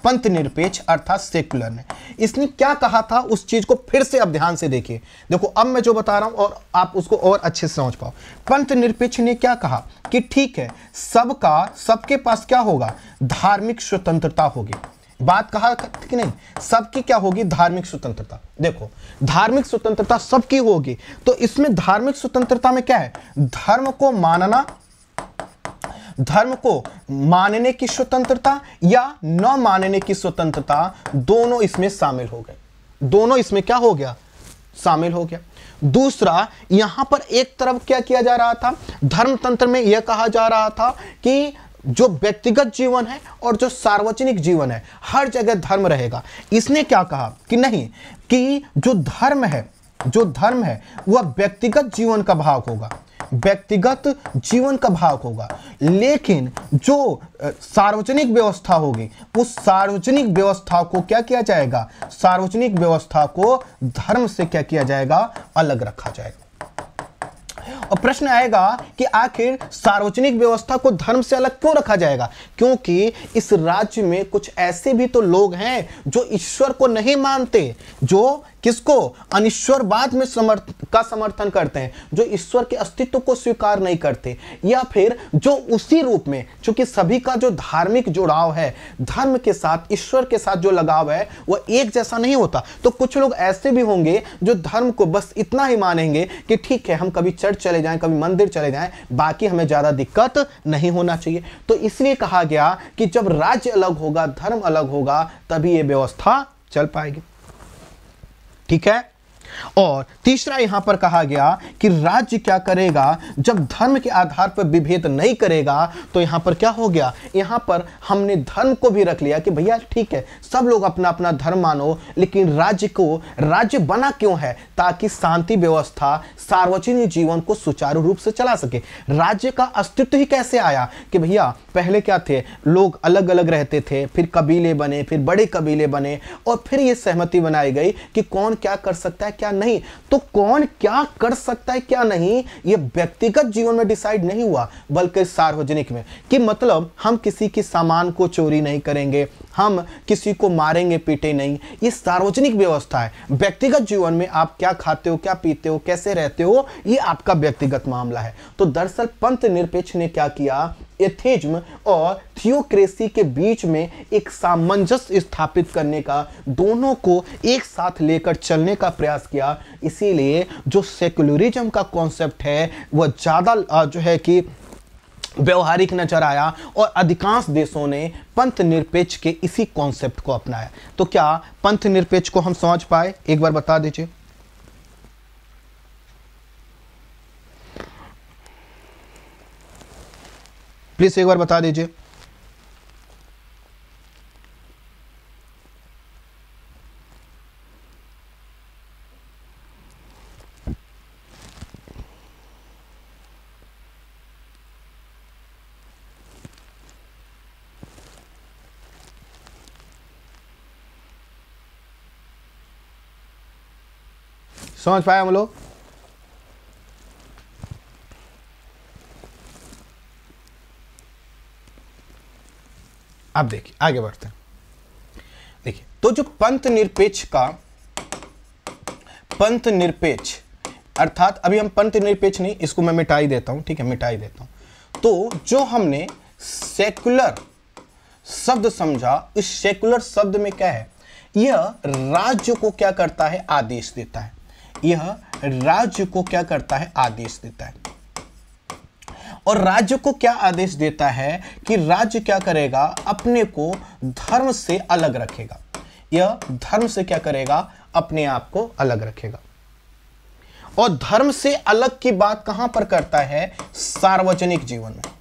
पंथ निरपेक्ष अर्थात सेकुलर ने इसने क्या कहा था उस चीज को फिर से अब ध्यान से देखिए देखो अब मैं जो बता रहा हूं और आप उसको और अच्छे से समझ पाओ पंथ निरपेक्ष ने क्या कहा कि ठीक है सबका सबके पास क्या होगा धार्मिक स्वतंत्रता होगी बात कहा कि नहीं सबकी क्या होगी धार्मिक स्वतंत्रता देखो धार्मिक स्वतंत्रता सबकी होगी तो इसमें धार्मिक स्वतंत्रता में क्या है धर्म को मानना धर्म को मानने की स्वतंत्रता या न मानने की स्वतंत्रता दोनों इसमें शामिल हो गए दोनों इसमें क्या हो गया शामिल हो गया दूसरा यहां पर एक तरफ क्या किया जा रहा था धर्मतंत्र में यह कहा जा रहा था कि जो व्यक्तिगत जीवन है और जो सार्वजनिक जीवन है हर जगह धर्म रहेगा इसने क्या कहा कि नहीं कि जो धर्म है जो धर्म है वह व्यक्तिगत जीवन का भाग होगा व्यक्तिगत जीवन का भाग होगा लेकिन जो सार्वजनिक व्यवस्था होगी उस सार्वजनिक व्यवस्था को क्या किया जाएगा सार्वजनिक व्यवस्था को धर्म से क्या किया जाएगा अलग रखा जाएगा और प्रश्न आएगा कि आखिर सार्वजनिक व्यवस्था को धर्म से अलग क्यों रखा जाएगा क्योंकि इस राज्य में कुछ ऐसे भी तो लोग हैं जो ईश्वर को नहीं मानते जो किसको अनिश्वरवाद में समर्थ का समर्थन करते हैं जो ईश्वर के अस्तित्व को स्वीकार नहीं करते या फिर जो उसी रूप में चूंकि सभी का जो धार्मिक जुड़ाव है धर्म के साथ ईश्वर के साथ जो लगाव है वह एक जैसा नहीं होता तो कुछ लोग ऐसे भी होंगे जो धर्म को बस इतना ही मानेंगे कि ठीक है हम कभी चर्च चले जाएं कभी मंदिर चले जाएं बाकी हमें ज़्यादा दिक्कत नहीं होना चाहिए तो इसलिए कहा गया कि जब राज्य अलग होगा धर्म अलग होगा तभी ये व्यवस्था चल पाएगी ठीक है और तीसरा यहां पर कहा गया कि राज्य क्या करेगा जब धर्म के आधार पर विभेद नहीं करेगा तो यहां पर क्या हो गया यहां पर हमने धर्म को भी रख लिया कि भैया ठीक है सब लोग अपना अपना धर्म मानो लेकिन राज्य को राज्य बना क्यों है ताकि शांति व्यवस्था सार्वजनिक जीवन को सुचारू रूप से चला सके राज्य का अस्तित्व ही कैसे आया कि भैया पहले क्या थे लोग अलग अलग रहते थे फिर कबीले बने फिर बड़े कबीले बने और फिर यह सहमति बनाई गई कि कौन क्या कर सकता है क्या नहीं तो कौन क्या कर सकता है क्या नहीं ये व्यक्तिगत जीवन में डिसाइड नहीं हुआ बल्कि सार्वजनिक में कि मतलब हम किसी के सामान को चोरी नहीं करेंगे हम किसी को मारेंगे पीटे नहीं ये सार्वजनिक व्यवस्था है व्यक्तिगत जीवन में आप क्या खाते हो क्या पीते हो कैसे रहते हो ये आपका व्यक्तिगत मामला है तो दरअसल पंथ निरपेक्ष ने क्या किया एथिज्म और थियोक्रेसी के बीच में एक सामंजस्य स्थापित करने का दोनों को एक साथ लेकर चलने का प्रयास किया इसीलिए जो सेकुलरिज्म का कॉन्सेप्ट है वह ज़्यादा जो है कि व्यवहारिक नजर आया और अधिकांश देशों ने पंथ निरपेक्ष के इसी कॉन्सेप्ट को अपनाया तो क्या पंथ निरपेक्ष को हम समझ पाए एक बार बता दीजिए प्लीज़ एक बार बता दीजिए समझ पाए हम लोग अब देखिए आगे बढ़ते हैं देखिए तो जो पंथ निरपेक्ष का पंथ निरपेक्ष अर्थात अभी हम पंथ निरपेक्ष नहीं इसको मैं मिटाई देता हूं ठीक है मिटाई देता हूं तो जो हमने सेकुलर शब्द समझा इस सेकुलर शब्द में क्या है यह राज्य को क्या करता है आदेश देता है यह राज्य को क्या करता है आदेश देता है और राज्य को क्या आदेश देता है कि राज्य क्या करेगा अपने को धर्म से अलग रखेगा यह धर्म से क्या करेगा अपने आप को अलग रखेगा और धर्म से अलग की बात कहां पर करता है सार्वजनिक जीवन में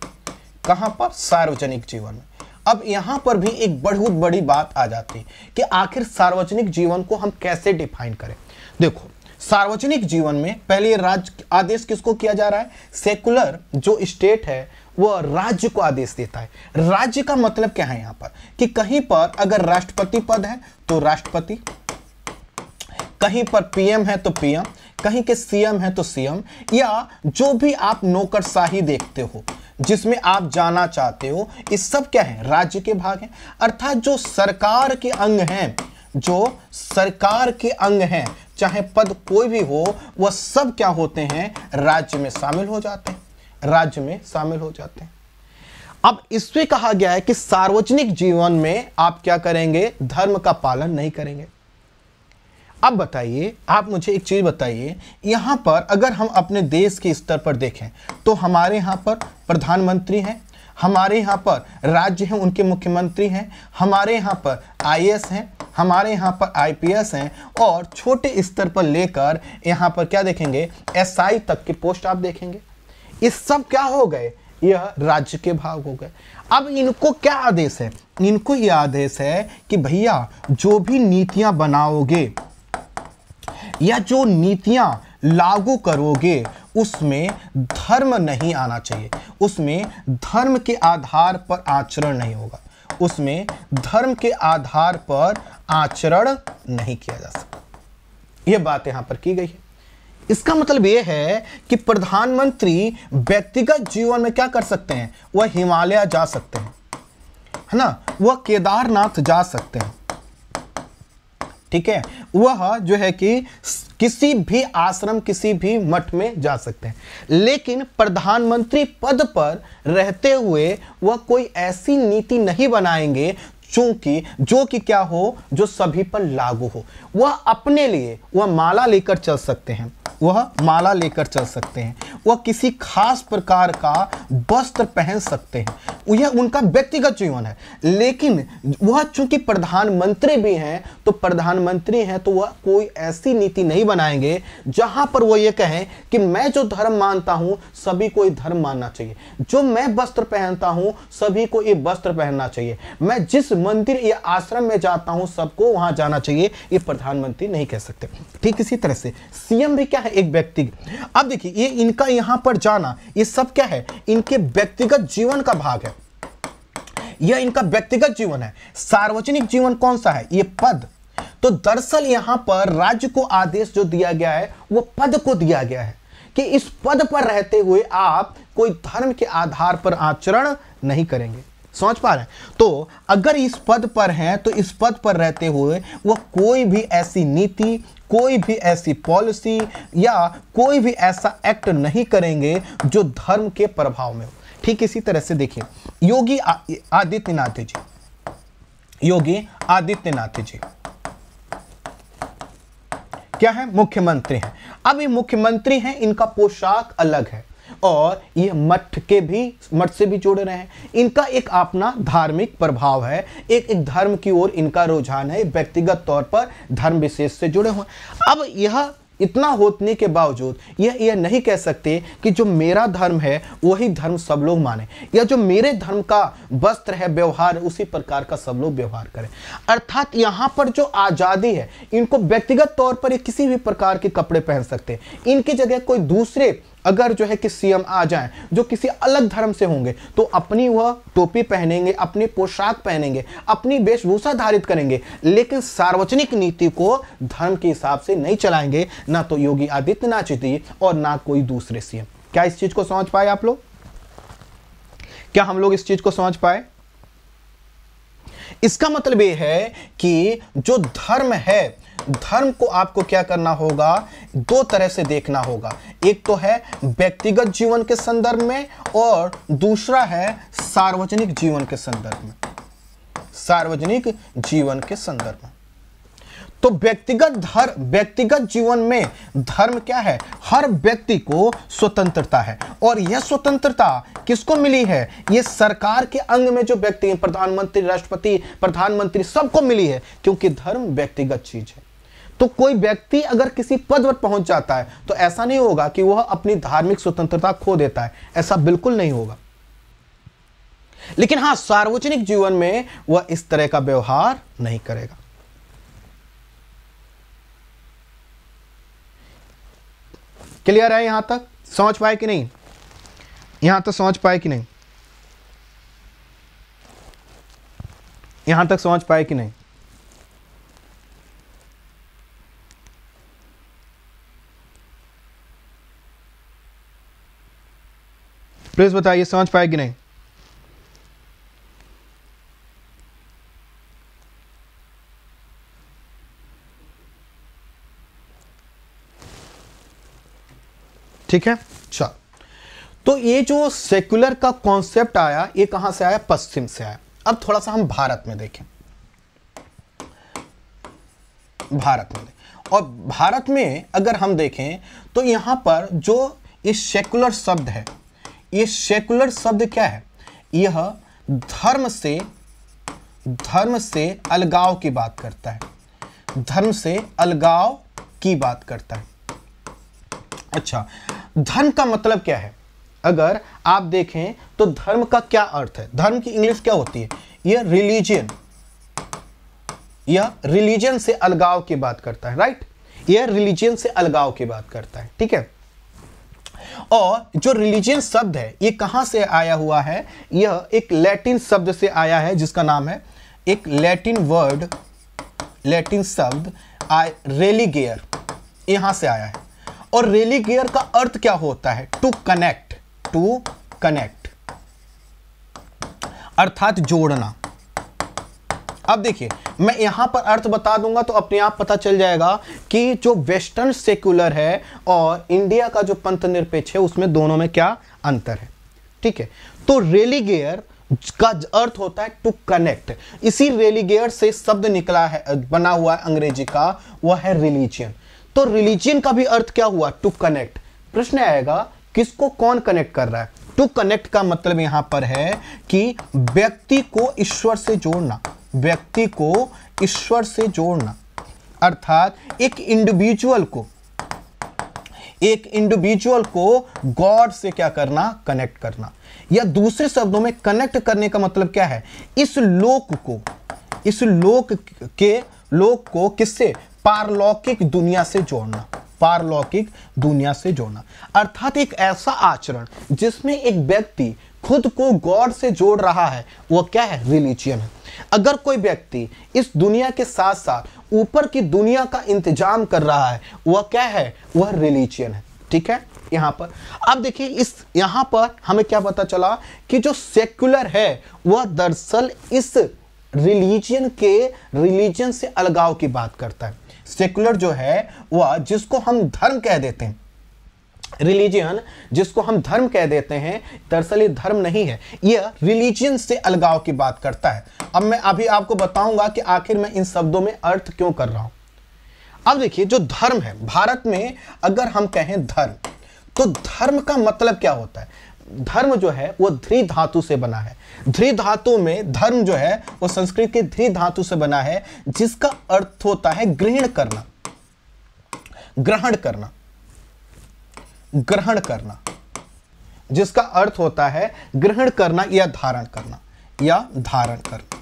कहां पर सार्वजनिक जीवन में अब यहां पर भी एक बहुत बड़ी बात आ जाती है कि आखिर सार्वजनिक जीवन को हम कैसे डिफाइन करें देखो सार्वजनिक जीवन में पहले राज्य आदेश किसको किया जा रहा है सेकुलर जो स्टेट है वह राज्य को आदेश देता है राज्य का मतलब क्या है यहां पर कि कहीं पर अगर राष्ट्रपति पद है तो राष्ट्रपति कहीं पर पीएम है तो पीएम कहीं के सीएम है तो सीएम या जो भी आप नौकरशाही देखते हो जिसमें आप जाना चाहते हो इस सब क्या है राज्य के भाग हैं अर्थात जो सरकार के अंग हैं जो सरकार के अंग हैं चाहे पद कोई भी हो वह सब क्या होते हैं राज्य में शामिल हो जाते हैं राज्य में शामिल हो जाते हैं अब इसमें कहा गया है कि सार्वजनिक जीवन में आप क्या करेंगे धर्म का पालन नहीं करेंगे अब बताइए आप मुझे एक चीज़ बताइए यहां पर अगर हम अपने देश के स्तर पर देखें तो हमारे यहां पर प्रधानमंत्री हैं हमारे यहाँ पर राज्य हैं उनके मुख्यमंत्री हैं हमारे यहाँ पर आई हैं हमारे यहाँ पर आईपीएस हैं और छोटे स्तर पर लेकर यहाँ पर क्या देखेंगे एसआई तक की पोस्ट आप देखेंगे इस सब क्या हो गए यह राज्य के भाग हो गए अब इनको क्या आदेश है इनको यह आदेश है कि भैया जो भी नीतियां बनाओगे या जो नीतियां लागू करोगे उसमें धर्म नहीं आना चाहिए उसमें धर्म के आधार पर आचरण नहीं होगा उसमें धर्म के आधार पर आचरण नहीं किया जा सकता यह बात यहां पर की गई है इसका मतलब यह है कि प्रधानमंत्री व्यक्तिगत जीवन में क्या कर सकते हैं वह हिमालय जा सकते हैं है ना वह केदारनाथ जा सकते हैं ठीक है वह जो है कि किसी भी आश्रम किसी भी मठ में जा सकते हैं लेकिन प्रधानमंत्री पद पर रहते हुए वह कोई ऐसी नीति नहीं बनाएंगे चूंकि जो कि क्या हो जो सभी पर लागू हो वह अपने लिए वह माला लेकर चल सकते हैं वह माला लेकर चल सकते हैं वह किसी खास प्रकार का वस्त्र पहन सकते हैं यह उनका व्यक्तिगत जीवन है लेकिन वह चूंकि प्रधानमंत्री भी हैं तो प्रधानमंत्री हैं तो वह कोई ऐसी नीति नहीं बनाएंगे जहां पर वो ये कहें कि मैं जो धर्म मानता हूं सभी को ये धर्म मानना चाहिए जो मैं वस्त्र पहनता हूं सभी को ये वस्त्र पहनना चाहिए मैं जिस मंदिर या आश्रम में जाता हूं सबको वहां जाना चाहिए ये प्रधानमंत्री नहीं कह सकते ठीक इसी तरह से सीएम भी क्या है एक व्यक्ति अब देखिए ये इनका यहां पर जाना ये सब क्या है इनके व्यक्तिगत जीवन का भाग है यह इनका व्यक्तिगत जीवन है सार्वजनिक जीवन कौन सा है यह पद तो दरअसल यहां पर राज्य को आदेश जो दिया गया है वो पद को दिया गया है कि इस पद पर रहते हुए आप कोई धर्म के आधार पर आचरण नहीं करेंगे समझ पा रहे हैं तो अगर इस पद पर हैं तो इस पद पर रहते हुए वह कोई भी ऐसी नीति कोई भी ऐसी पॉलिसी या कोई भी ऐसा एक्ट नहीं करेंगे जो धर्म के प्रभाव में हो ठीक इसी तरह से देखिए योगी आदित्यनाथ जी योगी आदित्यनाथ जी क्या है मुख्यमंत्री हैं अब ये मुख्यमंत्री हैं इनका पोशाक अलग है और ये मठ के भी मठ से भी जुड़ रहे हैं इनका एक अपना धार्मिक प्रभाव है एक एक धर्म की ओर इनका रुझान है व्यक्तिगत तौर पर धर्म विशेष से जुड़े हुए अब यह इतना होने के बावजूद यह यह नहीं कह सकते कि जो मेरा धर्म है वही धर्म सब लोग माने या जो मेरे धर्म का वस्त्र है व्यवहार उसी प्रकार का सब लोग व्यवहार करें अर्थात यहाँ पर जो आज़ादी है इनको व्यक्तिगत तौर पर ये किसी भी प्रकार के कपड़े पहन सकते हैं इनकी जगह कोई दूसरे अगर जो है कि सीएम आ जाए जो किसी अलग धर्म से होंगे तो अपनी वह टोपी पहनेंगे अपनी पोशाक पहनेंगे अपनी वेशभूषा धारित करेंगे लेकिन सार्वजनिक नीति को धर्म के हिसाब से नहीं चलाएंगे ना तो योगी आदित्यनाथ जी और ना कोई दूसरे सीएम क्या इस चीज को समझ पाए आप लोग क्या हम लोग इस चीज को समझ पाए इसका मतलब यह है कि जो धर्म है धर्म को आपको क्या करना होगा दो तरह से देखना होगा एक तो है व्यक्तिगत जीवन के संदर्भ में और दूसरा है सार्वजनिक जीवन के संदर्भ में सार्वजनिक जीवन के संदर्भ में तो व्यक्तिगत धर्म व्यक्तिगत जीवन में धर्म क्या है हर व्यक्ति को स्वतंत्रता है और यह स्वतंत्रता किसको मिली है यह सरकार के अंग में जो व्यक्ति प्रधानमंत्री राष्ट्रपति प्रधानमंत्री सबको मिली है क्योंकि धर्म व्यक्तिगत चीज है तो कोई व्यक्ति अगर किसी पद पर पहुंच जाता है तो ऐसा नहीं होगा कि वह अपनी धार्मिक स्वतंत्रता खो देता है ऐसा बिल्कुल नहीं होगा लेकिन हां सार्वजनिक जीवन में वह इस तरह का व्यवहार नहीं करेगा क्लियर है यहां तक समझ पाए कि नहीं यहां तक समझ पाए कि नहीं यहां तक समझ पाए कि नहीं प्लीज़ बताइए समझ पाए कि नहीं ठीक है चल तो ये जो सेक्युलर का कॉन्सेप्ट आया ये कहां से आया पश्चिम से आया अब थोड़ा सा हम भारत में देखें भारत में और भारत में अगर हम देखें तो यहां पर जो इस सेक्युलर शब्द है ये सेकुलर शब्द क्या है यह धर्म से धर्म से अलगाव की बात करता है धर्म से अलगाव की बात करता है अच्छा धर्म का मतलब क्या है अगर आप देखें तो धर्म का क्या अर्थ है धर्म की इंग्लिश क्या होती है यह रिलीजियन यह रिलीजन से अलगाव की बात करता है राइट यह रिलीजन से अलगाव की बात करता है ठीक है और जो रिलीजियन शब्द है ये कहाँ से आया हुआ है यह एक लैटिन शब्द से आया है जिसका नाम है एक लैटिन वर्ड लैटिन शब्द रेलीगेयर यहाँ से आया है और रेलीगेयर का अर्थ क्या होता है टू कनेक्ट टू कनेक्ट अर्थात जोड़ना अब देखिए मैं यहां पर अर्थ बता दूंगा तो अपने आप पता चल जाएगा कि जो वेस्टर्न सेक्युलर है और इंडिया का जो पंथ निरपेक्ष है उसमें दोनों में क्या अंतर है ठीक है तो रेलीगेयर का अर्थ होता है टू कनेक्ट इसी रेलीगेयर से शब्द निकला है बना हुआ है अंग्रेजी का वह है रिलीजियन तो रिलीजियन का भी अर्थ क्या हुआ टू कनेक्ट प्रश्न आएगा किसको कौन कनेक्ट कर रहा है टू कनेक्ट का मतलब यहां पर है कि व्यक्ति को ईश्वर से जोड़ना व्यक्ति को ईश्वर से जोड़ना अर्थात एक इंडिविजुअल को एक इंडिविजुअल को गॉड से क्या करना कनेक्ट करना या दूसरे शब्दों में कनेक्ट करने का मतलब क्या है इस लोक को इस लोक के लोक को किससे पारलौकिक दुनिया से जोड़ना पारलौकिक दुनिया से जोड़ना अर्थात एक ऐसा आचरण जिसमें एक व्यक्ति खुद को गॉड से जोड़ रहा है वो क्या है रिलीजियन है अगर कोई व्यक्ति इस दुनिया के साथ साथ ऊपर की दुनिया का इंतजाम कर रहा है वह क्या है वह रिलीजियन है ठीक है यहाँ पर अब देखिए इस यहाँ पर हमें क्या पता चला कि जो सेक्युलर है वह दरअसल इस रिलीजियन के रिलीजन से अलगाव की बात करता है सेक्युलर जो है वह जिसको हम धर्म कह देते हैं रिलीजियन जिसको हम धर्म कह देते हैं दरअसल ये धर्म नहीं है यह रिलीजियन से अलगाव की बात करता है अब मैं अभी आपको बताऊंगा कि आखिर मैं इन शब्दों में अर्थ क्यों कर रहा हूं अब देखिए जो धर्म है भारत में अगर हम कहें धर्म तो धर्म का मतलब क्या होता है धर्म जो है वो ध्री धातु से बना है ध्री धातु में धर्म जो है वो संस्कृत के ध्री धातु से बना है जिसका अर्थ होता है ग्रहण करना ग्रहण करना ग्रहण करना जिसका अर्थ होता है ग्रहण करना या धारण करना या धारण करना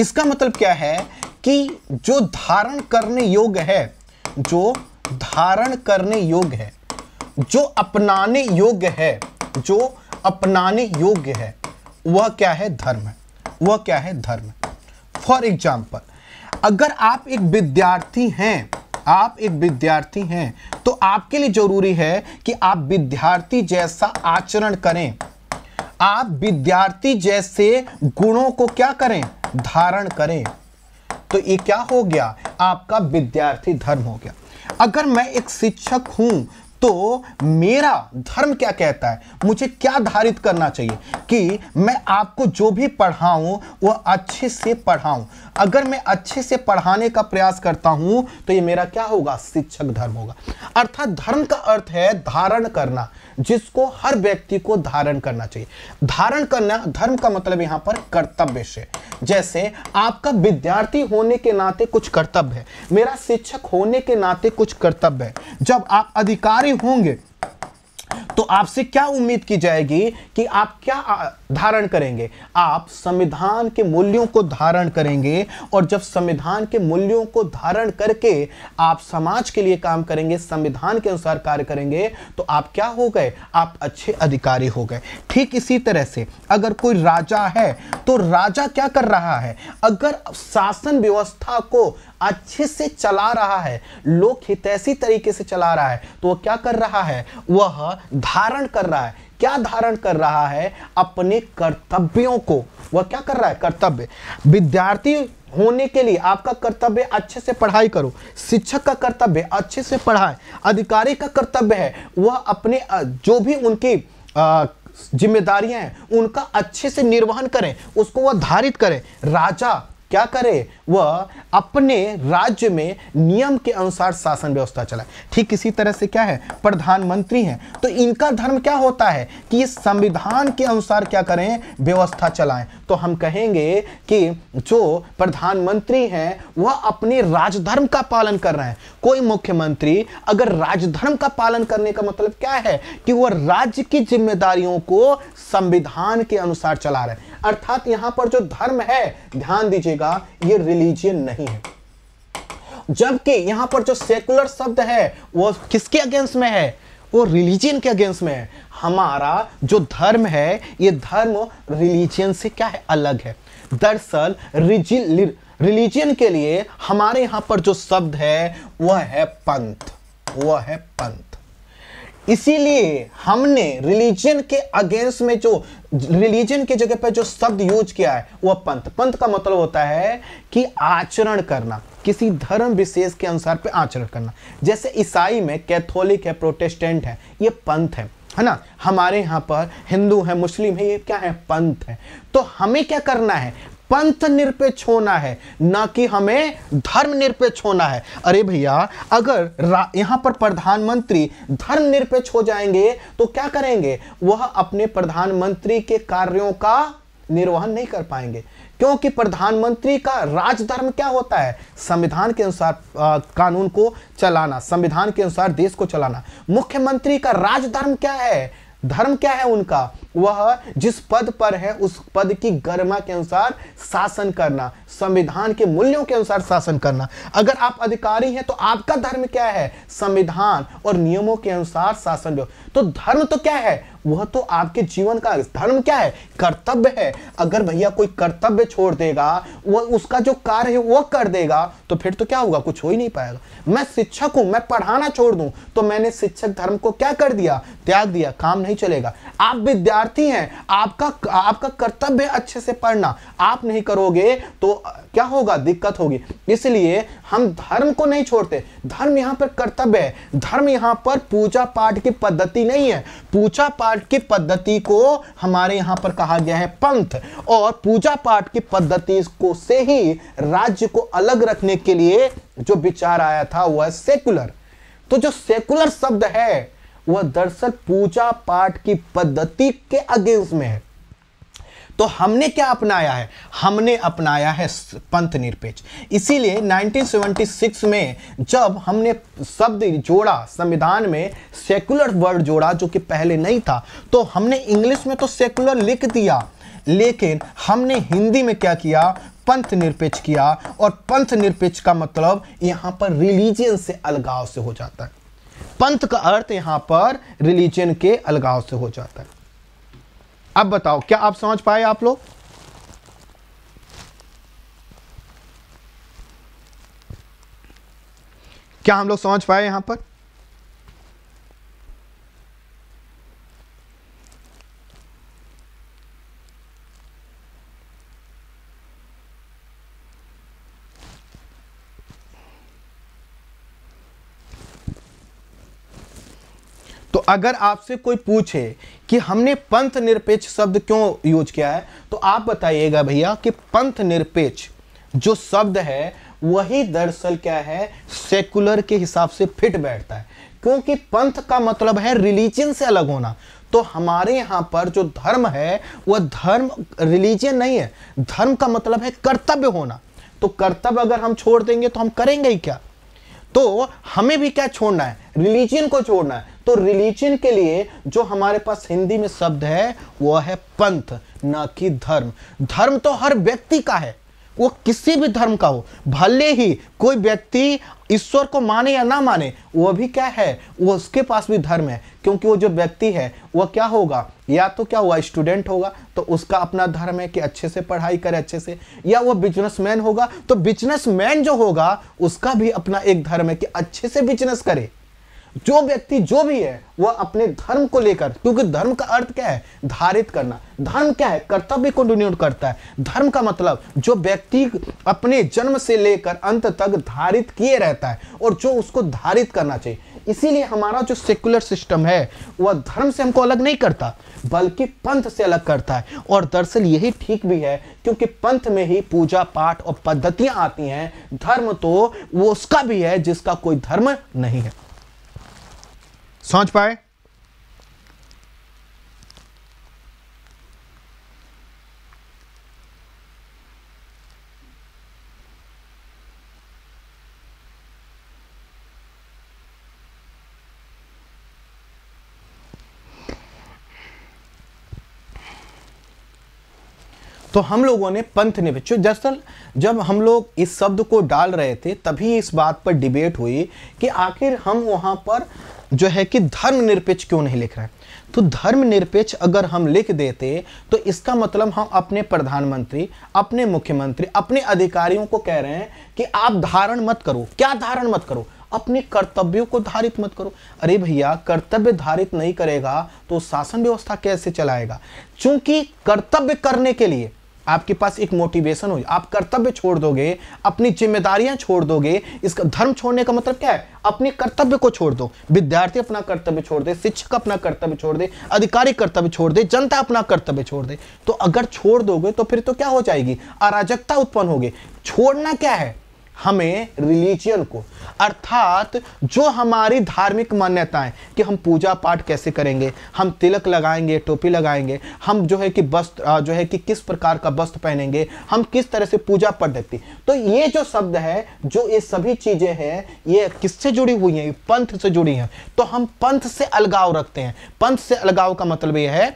इसका मतलब क्या है कि जो धारण करने योग्य है जो धारण करने योग्य है जो अपनाने योग्य है जो अपनाने योग्य है वह क्या है धर्म है वह क्या है धर्म फॉर एग्जाम्पल अगर आप एक विद्यार्थी हैं आप एक विद्यार्थी हैं तो आपके लिए जरूरी है कि आप विद्यार्थी जैसा आचरण करें आप विद्यार्थी जैसे गुणों को क्या करें धारण करें तो ये क्या हो गया आपका विद्यार्थी धर्म हो गया अगर मैं एक शिक्षक हूं तो मेरा धर्म क्या कहता है मुझे क्या धारित करना चाहिए कि मैं आपको जो भी पढ़ाऊं वह अच्छे से पढ़ाऊं अगर मैं अच्छे से पढ़ाने का प्रयास करता हूं तो ये मेरा क्या होगा शिक्षक धर्म होगा अर्थात धर्म का अर्थ है धारण करना जिसको हर व्यक्ति को धारण करना चाहिए धारण करना धर्म का मतलब यहां पर कर्तव्य से जैसे आपका विद्यार्थी होने के नाते कुछ कर्तव्य है मेरा शिक्षक होने के नाते कुछ कर्तव्य है जब आप अधिकारी होंगे तो आपसे क्या उम्मीद की जाएगी कि आप क्या धारण करेंगे आप संविधान के मूल्यों को धारण करेंगे और जब संविधान के मूल्यों को धारण करके आप समाज के लिए काम करेंगे संविधान के अनुसार कार्य करेंगे तो आप क्या हो गए आप अच्छे अधिकारी हो गए ठीक इसी तरह से अगर कोई राजा है तो राजा क्या कर रहा है अगर शासन व्यवस्था को अच्छे से चला रहा है लोक हितैषी तरीके से चला रहा है तो वह क्या कर रहा है वह धारण कर रहा है क्या धारण कर रहा है अपने कर्तव्यों को वह क्या कर रहा है कर्तव्य विद्यार्थी होने के लिए आपका कर्तव्य अच्छे से पढ़ाई करो शिक्षक का कर्तव्य अच्छे से पढ़ाए अधिकारी का कर्तव्य है वह अपने जो भी उनकी जिम्मेदारियां हैं उनका अच्छे से निर्वहन करें उसको वह धारित करें राजा क्या करे वह अपने राज्य में नियम के अनुसार शासन व्यवस्था चलाए ठीक इसी तरह से क्या है प्रधानमंत्री हैं तो इनका धर्म क्या होता है कि संविधान के अनुसार क्या करें व्यवस्था चलाएं तो हम कहेंगे कि जो प्रधानमंत्री हैं वह अपने राजधर्म का पालन कर रहे हैं कोई मुख्यमंत्री अगर राजधर्म का पालन करने का मतलब क्या है कि वह राज्य की जिम्मेदारियों को संविधान के अनुसार चला रहे हैं अर्थात यहां पर जो धर्म है ध्यान दीजिएगा ये रिलीजियन नहीं है जबकि यहां पर जो सेकुलर शब्द है वो किसके अगेंस्ट में है वो रिलीजियन के अगेंस्ट में है हमारा जो धर्म है ये धर्म रिलीजियन से क्या है अलग है दरअसल रिलीजियन के लिए हमारे यहां पर जो शब्द है वह है पंथ वह है पंथ इसीलिए हमने रिलीजन के अगेंस्ट में जो रिलीजन के जगह पर जो शब्द यूज किया है वह पंथ पंथ का मतलब होता है कि आचरण करना किसी धर्म विशेष के अनुसार पे आचरण करना जैसे ईसाई में कैथोलिक है प्रोटेस्टेंट है ये पंथ है है ना हमारे यहाँ पर हिंदू है मुस्लिम है ये क्या है पंथ है तो हमें क्या करना है पंथ निरपेक्ष होना है ना कि हमें धर्म निरपेक्ष होना है अरे भैया अगर यहां पर प्रधानमंत्री धर्म निरपेक्ष हो जाएंगे तो क्या करेंगे वह अपने प्रधानमंत्री के कार्यों का निर्वहन नहीं कर पाएंगे क्योंकि प्रधानमंत्री का राजधर्म क्या होता है संविधान के अनुसार कानून को चलाना संविधान के अनुसार देश को चलाना मुख्यमंत्री का राजधर्म क्या है धर्म क्या है उनका वह जिस पद पर है उस पद की गरिमा के अनुसार शासन करना संविधान के मूल्यों के अनुसार शासन करना अगर आप अधिकारी हैं तो आपका धर्म क्या है संविधान और नियमों के अनुसार शासन तो धर्म तो क्या है वह तो आपके जीवन का धर्म क्या है कर्तव्य है अगर भैया कोई कर्तव्य छोड़ देगा वह उसका जो कार्य है वह कर देगा तो फिर तो क्या होगा कुछ हो ही नहीं पाएगा मैं शिक्षक हूं मैं पढ़ाना छोड़ दूं तो मैंने शिक्षक धर्म को क्या कर दिया त्याग दिया काम नहीं चलेगा आप विद्यार्थी हैं आपका आपका कर्तव्य अच्छे से पढ़ना आप नहीं करोगे तो क्या होगा दिक्कत होगी इसलिए हम धर्म को नहीं छोड़ते धर्म यहां पर कर्तव्य है धर्म यहां पर पूजा पाठ की पद्धति नहीं है पूजा पाठ पाठ की पद्धति को हमारे यहां पर कहा गया है पंथ और पूजा पाठ की पद्धति को से ही राज्य को अलग रखने के लिए जो विचार आया था वह है सेकुलर तो जो सेकुलर शब्द है वह दरअसल पूजा पाठ की पद्धति के अगेंस्ट में है तो हमने क्या अपनाया है हमने अपनाया है पंथ निरपेक्ष इसीलिए 1976 में जब हमने शब्द जोड़ा संविधान में सेकुलर वर्ड जोड़ा जो कि पहले नहीं था तो हमने इंग्लिश में तो सेकुलर लिख दिया लेकिन हमने हिंदी में क्या किया पंथ निरपेक्ष किया और पंथ निरपेक्ष का मतलब यहाँ पर रिलीजियन से अलगाव से हो जाता है पंथ का अर्थ यहाँ पर रिलीजन के अलगाव से हो जाता है अब बताओ क्या आप समझ पाए आप लोग क्या हम लोग समझ पाए यहां पर तो अगर आपसे कोई पूछे कि हमने पंथ निरपेक्ष शब्द क्यों यूज किया है तो आप बताइएगा भैया कि पंथ निरपेक्ष जो शब्द है वही दरअसल क्या है सेकुलर के हिसाब से फिट बैठता है क्योंकि पंथ का मतलब है रिलीजन से अलग होना तो हमारे यहां पर जो धर्म है वह धर्म रिलीजन नहीं है धर्म का मतलब है कर्तव्य होना तो कर्तव्य अगर हम छोड़ देंगे तो हम करेंगे ही क्या तो हमें भी क्या छोड़ना है रिलीजन को छोड़ना है तो रिलीजन के लिए जो हमारे पास हिंदी में शब्द है वह है पंथ ना कि धर्म धर्म तो हर व्यक्ति का है वो किसी भी धर्म का हो भले ही कोई व्यक्ति ईश्वर को माने या ना माने वो भी क्या है वो उसके पास भी धर्म है क्योंकि वो जो व्यक्ति है वो क्या होगा या तो क्या हुआ स्टूडेंट होगा तो उसका अपना धर्म है कि अच्छे से पढ़ाई करे अच्छे से या वो बिजनेसमैन होगा तो बिजनेसमैन जो होगा उसका भी अपना एक धर्म है कि अच्छे से बिजनेस करे जो व्यक्ति जो भी है वह अपने धर्म को लेकर क्योंकि धर्म का अर्थ क्या है धारित करना धर्म क्या है कर्तव्य को डोनेट करता है धर्म का मतलब जो व्यक्ति अपने जन्म से लेकर अंत तक धारित किए रहता है और जो उसको धारित करना चाहिए इसीलिए हमारा जो सेकुलर सिस्टम है वह धर्म से हमको अलग नहीं करता बल्कि पंथ से अलग करता है और दरअसल यही ठीक भी है क्योंकि पंथ में ही पूजा पाठ और पद्धतियां आती हैं धर्म तो वो उसका भी है जिसका कोई धर्म नहीं है समझ पाए तो हम लोगों ने पंथ निरपेक्ष दरअसल जब हम लोग इस शब्द को डाल रहे थे तभी इस बात पर डिबेट हुई कि आखिर हम वहाँ पर जो है कि धर्म निरपेक्ष क्यों नहीं लिख रहे तो धर्म निरपेक्ष अगर हम लिख देते तो इसका मतलब हम अपने प्रधानमंत्री अपने मुख्यमंत्री अपने अधिकारियों को कह रहे हैं कि आप धारण मत करो क्या धारण मत करो अपने कर्तव्यों को धारित मत करो अरे भैया कर्तव्य धारित नहीं करेगा तो शासन व्यवस्था कैसे चलाएगा क्योंकि कर्तव्य करने के लिए आपके पास एक मोटिवेशन हो आप कर्तव्य छोड़ दोगे अपनी जिम्मेदारियां छोड़ दोगे इसका धर्म छोड़ने का मतलब क्या है अपने कर्तव्य को छोड़ दो विद्यार्थी अपना कर्तव्य छोड़ दे शिक्षक अपना कर्तव्य छोड़ दे अधिकारी कर्तव्य छोड़ दे जनता अपना कर्तव्य छोड़ दे तो अगर छोड़ दोगे तो फिर तो क्या हो जाएगी अराजकता उत्पन्न होगी छोड़ना क्या है हमें रिलीजियन को अर्थात जो हमारी धार्मिक मान्यताएं कि हम पूजा पाठ कैसे करेंगे हम तिलक लगाएंगे टोपी लगाएंगे हम जो है कि वस्त्र जो है कि किस प्रकार का वस्त्र पहनेंगे हम किस तरह से पूजा पद्धति तो ये जो शब्द है जो ये सभी चीज़ें हैं ये किससे जुड़ी हुई हैं पंथ से जुड़ी हैं तो हम पंथ से अलगाव रखते हैं पंथ से अलगाव का मतलब यह है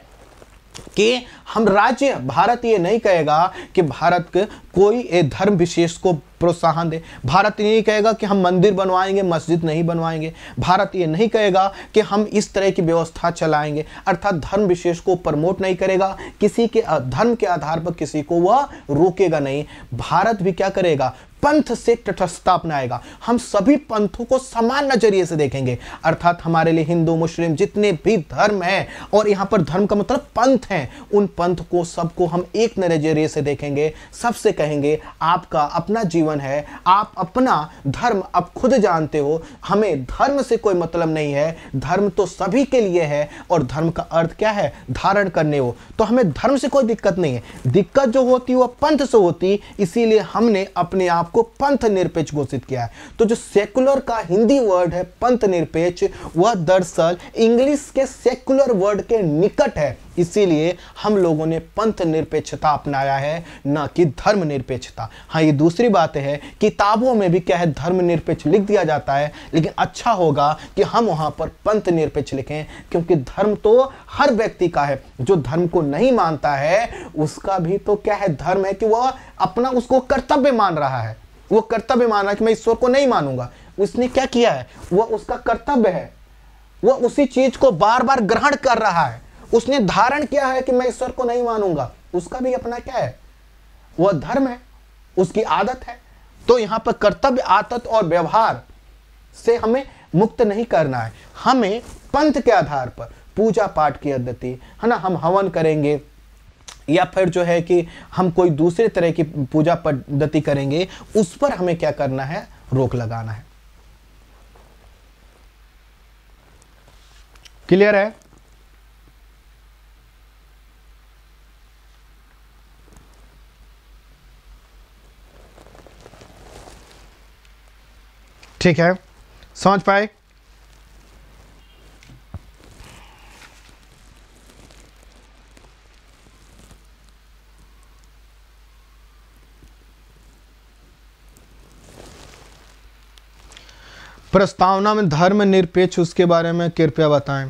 कि हम राज्य भारत ये नहीं कहेगा कि भारत के कोई धर्म विशेष को प्रोत्साहन दे भारत ये नहीं कहेगा कि हम मंदिर बनवाएंगे मस्जिद नहीं बनवाएंगे भारत ये नहीं कहेगा कि हम इस तरह की व्यवस्था चलाएंगे अर्थात धर्म विशेष को प्रमोट नहीं करेगा किसी के धर्म के आधार पर किसी को वह रोकेगा नहीं भारत भी क्या करेगा पंथ से तटस्थता अपनाएगा हम सभी पंथों को समान नजरिए से देखेंगे अर्थात हमारे लिए हिंदू मुस्लिम जितने भी धर्म हैं और यहाँ पर धर्म का मतलब पंथ हैं उन पंथ को सबको हम एक नजरिए से देखेंगे सबसे कहेंगे आपका अपना जीवन है आप अपना धर्म आप खुद जानते हो हमें धर्म से कोई मतलब नहीं है धर्म तो सभी के लिए है और धर्म का अर्थ क्या है धारण करने हो तो हमें धर्म से कोई दिक्कत नहीं है दिक्कत जो होती वह पंथ से होती इसीलिए हमने अपने आप को पंथ निरपेक्ष घोषित किया है तो जो सेकुलर का हिंदी वर्ड है पंथ निरपेक्ष वह दरअसल इंग्लिश के सेकुलर वर्ड के निकट है इसीलिए हम लोगों ने पंथ निरपेक्षता अपनाया है ना कि धर्म निरपेक्षता हाँ ये दूसरी बात है किताबों में भी क्या है धर्म निरपेक्ष लिख दिया जाता है लेकिन अच्छा होगा कि हम वहाँ पर पंथ निरपेक्ष लिखें क्योंकि धर्म तो हर व्यक्ति का है जो धर्म को नहीं मानता है उसका भी तो क्या है धर्म है कि वह अपना उसको कर्तव्य मान रहा है वो कर्तव्य मान रहा है कि मैं ईश्वर को नहीं मानूंगा उसने क्या किया है वह उसका कर्तव्य है वह उसी चीज को बार बार ग्रहण कर रहा है उसने धारण किया है कि मैं ईश्वर को नहीं मानूंगा उसका भी अपना क्या है वह धर्म है उसकी आदत है तो यहां पर कर्तव्य आदत और व्यवहार से हमें मुक्त नहीं करना है हमें पंथ के आधार पर पूजा पाठ की पद्धति है ना हम हवन करेंगे या फिर जो है कि हम कोई दूसरे तरह की पूजा पद्धति करेंगे उस पर हमें क्या करना है रोक लगाना है क्लियर है ठीक है समझ पाए प्रस्तावना में धर्म निरपेक्ष उसके बारे में कृपया बताएं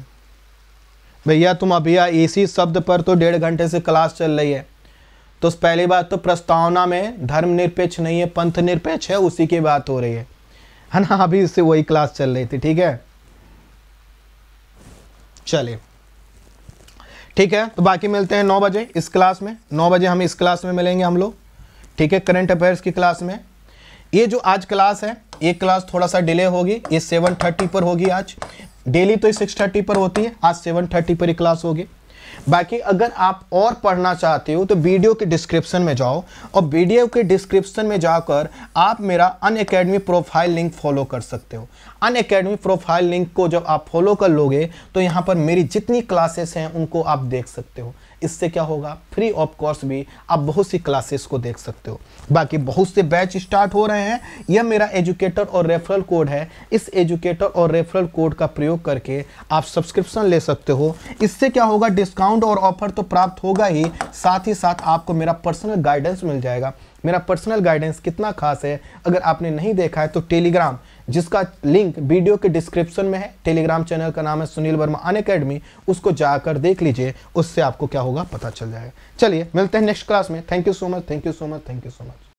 भैया तुम अभी इसी शब्द पर तो डेढ़ घंटे से क्लास चल रही है तो पहली बात तो प्रस्तावना में धर्म निरपेक्ष नहीं है पंथ निरपेक्ष है उसी की बात हो रही है है ना अभी उससे वही क्लास चल रही थी ठीक है चलिए ठीक है तो बाकी मिलते हैं नौ बजे इस क्लास में नौ बजे हम इस क्लास में मिलेंगे हम लोग ठीक है करंट अफेयर्स की क्लास में ये जो आज क्लास है ये क्लास थोड़ा सा डिले होगी ये सेवन थर्टी पर होगी आज डेली तो सिक्स थर्टी पर होती है आज सेवन थर्टी पर ही क्लास होगी बाकी अगर आप और पढ़ना चाहते हो तो वीडियो के डिस्क्रिप्शन में जाओ और वीडियो के डिस्क्रिप्शन में जाकर आप मेरा Unacademy profile link follow कर सकते हो अन अकेडमी प्रोफाइल लिंक को जब आप फॉलो कर लोगे तो यहाँ पर मेरी जितनी क्लासेस हैं उनको आप देख सकते हो इससे क्या होगा फ्री ऑफ कॉस्ट भी आप बहुत सी क्लासेस को देख सकते हो बाकी बहुत से बैच स्टार्ट हो रहे हैं यह मेरा एजुकेटर और रेफरल कोड है इस एजुकेटर और रेफरल कोड का प्रयोग करके आप सब्सक्रिप्शन ले सकते हो इससे क्या होगा डिस्काउंट और ऑफर तो प्राप्त होगा ही साथ ही साथ आपको मेरा पर्सनल गाइडेंस मिल जाएगा मेरा पर्सनल गाइडेंस कितना खास है अगर आपने नहीं देखा है तो टेलीग्राम जिसका लिंक वीडियो के डिस्क्रिप्शन में है टेलीग्राम चैनल का नाम है सुनील वर्मा अन अकेडमी उसको जाकर देख लीजिए उससे आपको क्या होगा पता चल जाएगा चलिए मिलते हैं नेक्स्ट क्लास में thank you so much thank you so much thank you so much